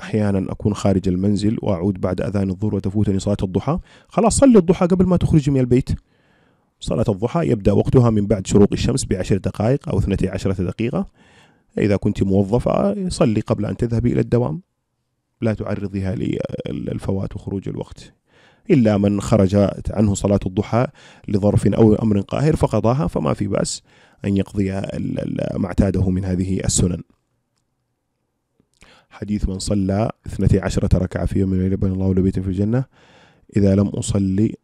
احيانا اكون خارج المنزل واعود بعد اذان الظهر وتفوتني صلاه الضحى خلاص صلي الضحى قبل ما تخرجي من البيت صلاة الضحى يبدأ وقتها من بعد شروق الشمس بعشر دقائق أو اثنتي عشرة دقيقة إذا كنت موظفة صلي قبل أن تذهبي إلى الدوام لا تعرضيها للفوات وخروج الوقت إلا من خرجت عنه صلاة الضحى لظرف أو أمر قاهر فقضاها فما في بأس أن يقضي ما اعتاده من هذه السنن حديث من صلى اثنتي عشرة ركعة في يوم من بين الله لبيت في الجنة إذا لم أصلي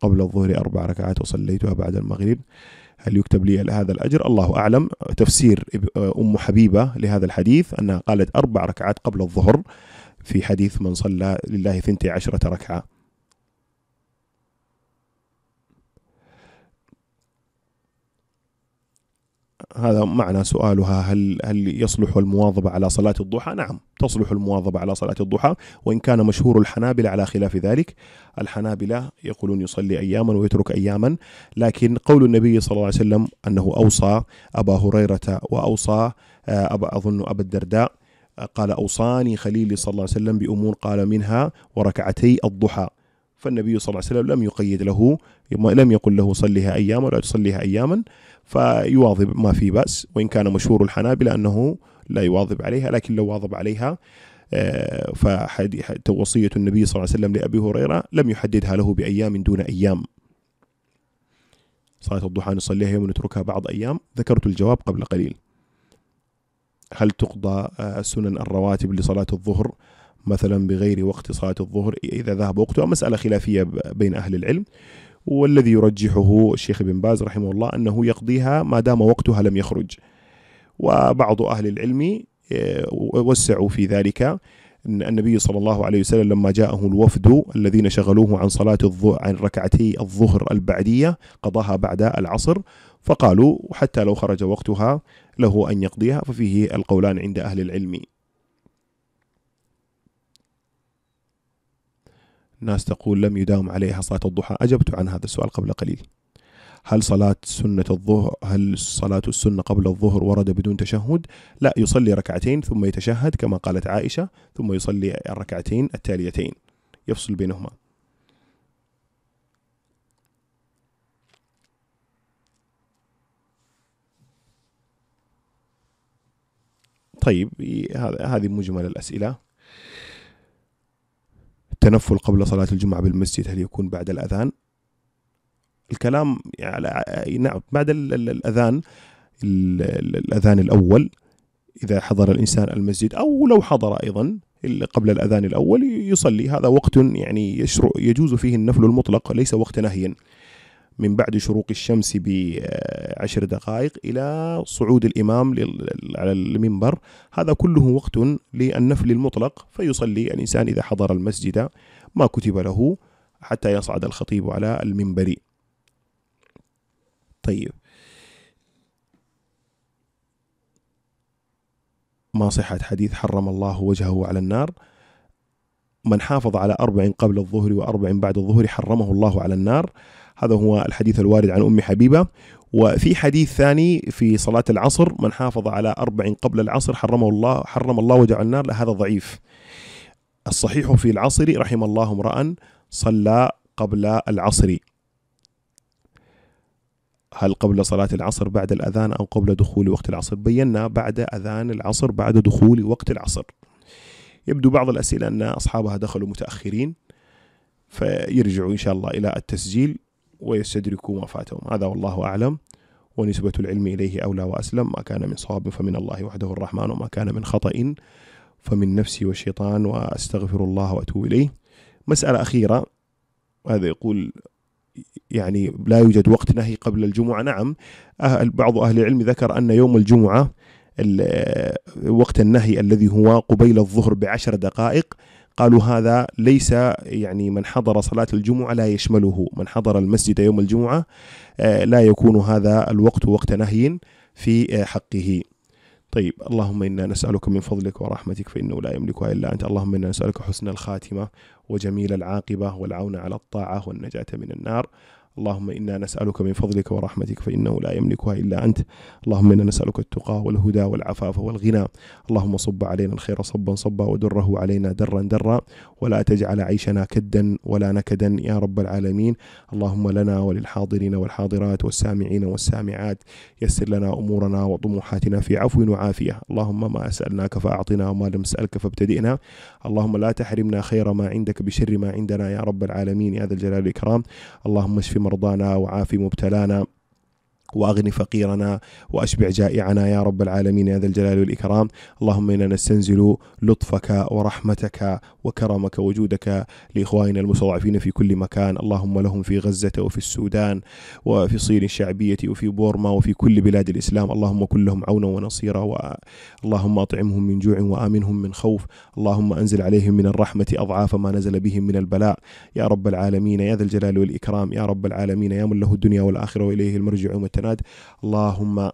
قبل الظهر أربع ركعات وصليتها بعد المغرب هل يكتب لي هذا الأجر الله أعلم تفسير أم حبيبة لهذا الحديث أنها قالت أربع ركعات قبل الظهر في حديث من صلى لله ثنتي عشرة ركعة هذا معنى سؤالها هل هل يصلح المواظبة على صلاة الضحى؟ نعم تصلح المواظبة على صلاة الضحى وإن كان مشهور الحنابلة على خلاف ذلك الحنابلة يقولون يصلي أياما ويترك أياما لكن قول النبي صلى الله عليه وسلم أنه أوصى أبا هريرة وأوصى آه، أبا أظن أبا الدرداء قال أوصاني خليلي صلى الله عليه وسلم بأمور قال منها وركعتي الضحى فالنبي صلى الله عليه وسلم لم يقيد له لم يقل له صليها أياما ولا تصليها أياما فيواظب ما في بأس وإن كان مشهور الحنابلة أنه لا يواظب عليها لكن لو واظب عليها آه، فوصية النبي صلى الله عليه وسلم لأبي هريرة لم يحددها له بأيام دون أيام صلاة الضحى نصليها يوم نتركها بعض أيام ذكرت الجواب قبل قليل هل تقضى آه، سنن الرواتب لصلاة الظهر مثلا بغير وقت صلاة الظهر إذا ذهب وقتها مسألة خلافية بين أهل العلم والذي يرجحه الشيخ ابن باز رحمه الله أنه يقضيها ما دام وقتها لم يخرج وبعض أهل العلم آه، وسعوا في ذلك ان النبي صلى الله عليه وسلم لما جاءه الوفد الذين شغلوه عن صلاة الظهر عن ركعتي الظهر البعدية قضاها بعد العصر فقالوا حتى لو خرج وقتها له أن يقضيها ففيه القولان عند أهل العلم ناس تقول لم يداوم عليها صلاة الضحى أجبت عن هذا السؤال قبل قليل هل صلاة سنة الظهر هل صلاة السنة قبل الظهر ورد بدون تشهد؟ لا يصلي ركعتين ثم يتشهد كما قالت عائشة ثم يصلي الركعتين التاليتين يفصل بينهما طيب هذه مجمل الأسئلة التنفل قبل صلاة الجمعة بالمسجد هل يكون بعد الأذان؟ الكلام يعني نعم بعد الأذان الأذان الأول إذا حضر الإنسان المسجد أو لو حضر أيضا قبل الأذان الأول يصلي هذا وقت يعني يشرع يجوز فيه النفل المطلق ليس وقت نهيًا. من بعد شروق الشمس بعشر آه، دقائق إلى صعود الإمام على المنبر هذا كله وقت للنفل المطلق فيصلي الإنسان إذا حضر المسجد ما كتب له حتى يصعد الخطيب على المنبر طيب ما صحة حديث حرم الله وجهه على النار من حافظ على أربع قبل الظهر وأربع بعد الظهر حرمه الله على النار هذا هو الحديث الوارد عن أم حبيبة وفي حديث ثاني في صلاة العصر من حافظ على أربع قبل العصر حرمه الله حرم الله وجع النار هذا ضعيف الصحيح في العصر رحم الله امرأ صلى قبل العصر هل قبل صلاة العصر بعد الأذان أو قبل دخول وقت العصر بينا بعد أذان العصر بعد دخول وقت العصر يبدو بعض الأسئلة أن أصحابها دخلوا متأخرين فيرجعوا إن شاء الله إلى التسجيل ويستدركوا ما فاتهم هذا والله أعلم ونسبة العلم إليه أولى وأسلم ما كان من صواب فمن الله وحده الرحمن وما كان من خطأ فمن نفسي والشيطان وأستغفر الله وأتوب إليه مسألة أخيرة هذا يقول يعني لا يوجد وقت نهي قبل الجمعة نعم بعض أهل العلم ذكر أن يوم الجمعة وقت النهي الذي هو قبيل الظهر بعشر دقائق قالوا هذا ليس يعني من حضر صلاة الجمعة لا يشمله من حضر المسجد يوم الجمعة آه، لا يكون هذا الوقت وقت نهي في آه، حقه طيب اللهم إنا نسألك من فضلك ورحمتك فإنه لا يملكها إلا أنت اللهم إنا نسألك حسن الخاتمة وجميل العاقبة والعون على الطاعة والنجاة من النار اللهم إنا نسألك من فضلك ورحمتك فإنه لا يملكها إلا أنت اللهم إنا نسألك التقى والهدى والعفاف والغنى اللهم صب علينا الخير صبا صبا ودره علينا درا درا ولا تجعل عيشنا كدا ولا نكدا يا رب العالمين اللهم لنا وللحاضرين والحاضرات والسامعين والسامعات يسر لنا أمورنا وطموحاتنا في عفو وعافية اللهم ما أسألناك فأعطنا وما لم نسألك فابتدئنا اللهم لا تحرمنا خير ما عندك بشر ما عندنا يا رب العالمين يا ذا الجلال والإكرام اللهم اشف مرضانا وعافي مبتلانا واغن فقيرنا واشبع جائعنا يا رب العالمين يا ذا الجلال والاكرام اللهم انا نستنزل لطفك ورحمتك وكرمك وجودك لاخواننا المستضعفين في كل مكان اللهم لهم في غزه وفي السودان وفي صين الشعبيه وفي بورما وفي كل بلاد الاسلام اللهم كن لهم عونا ونصيرا اللهم اطعمهم من جوع وامنهم من خوف اللهم انزل عليهم من الرحمه اضعاف ما نزل بهم من البلاء يا رب العالمين يا ذا الجلال والاكرام يا رب العالمين يا من له الدنيا والاخره واليه المرجع والتنى والانفراد اللهم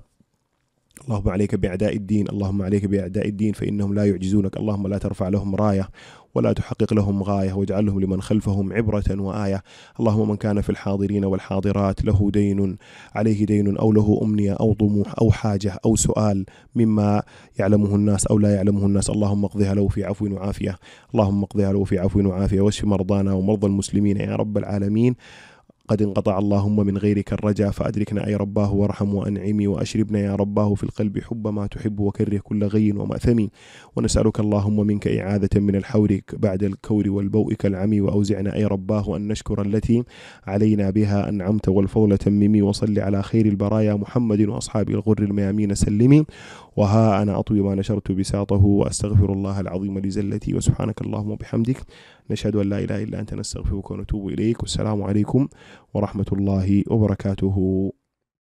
اللهم عليك بأعداء الدين اللهم عليك بأعداء الدين فإنهم لا يعجزونك اللهم لا ترفع لهم راية ولا تحقق لهم غاية واجعلهم لمن خلفهم عبرة وآية اللهم من كان في الحاضرين والحاضرات له دين عليه دين أو له أمنية أو طموح أو حاجة أو سؤال مما يعلمه الناس أو لا يعلمه الناس اللهم اقضها له في عفو وعافية اللهم اقضها له في عفو وعافية واشف مرضانا ومرضى المسلمين يا رب العالمين قد انقطع اللهم من غيرك الرجا فأدركنا أي رباه وارحم وأنعمي وأشربنا يا رباه في القلب حب ما تحب وكره كل غي ومأثم ونسألك اللهم منك إعادة من الحور بعد الكور والبوء كالعمي وأوزعنا أي رباه أن نشكر التي علينا بها أنعمت والفضل تممي وصل على خير البرايا محمد وأصحاب الغر الميامين سلمي وها أنا أطوي ما نشرت بساطه وأستغفر الله العظيم لزلتي وسبحانك اللهم وبحمدك نشهد أن لا إله إلا أنت نستغفرك ونتوب إليك والسلام عليكم ورحمة الله وبركاته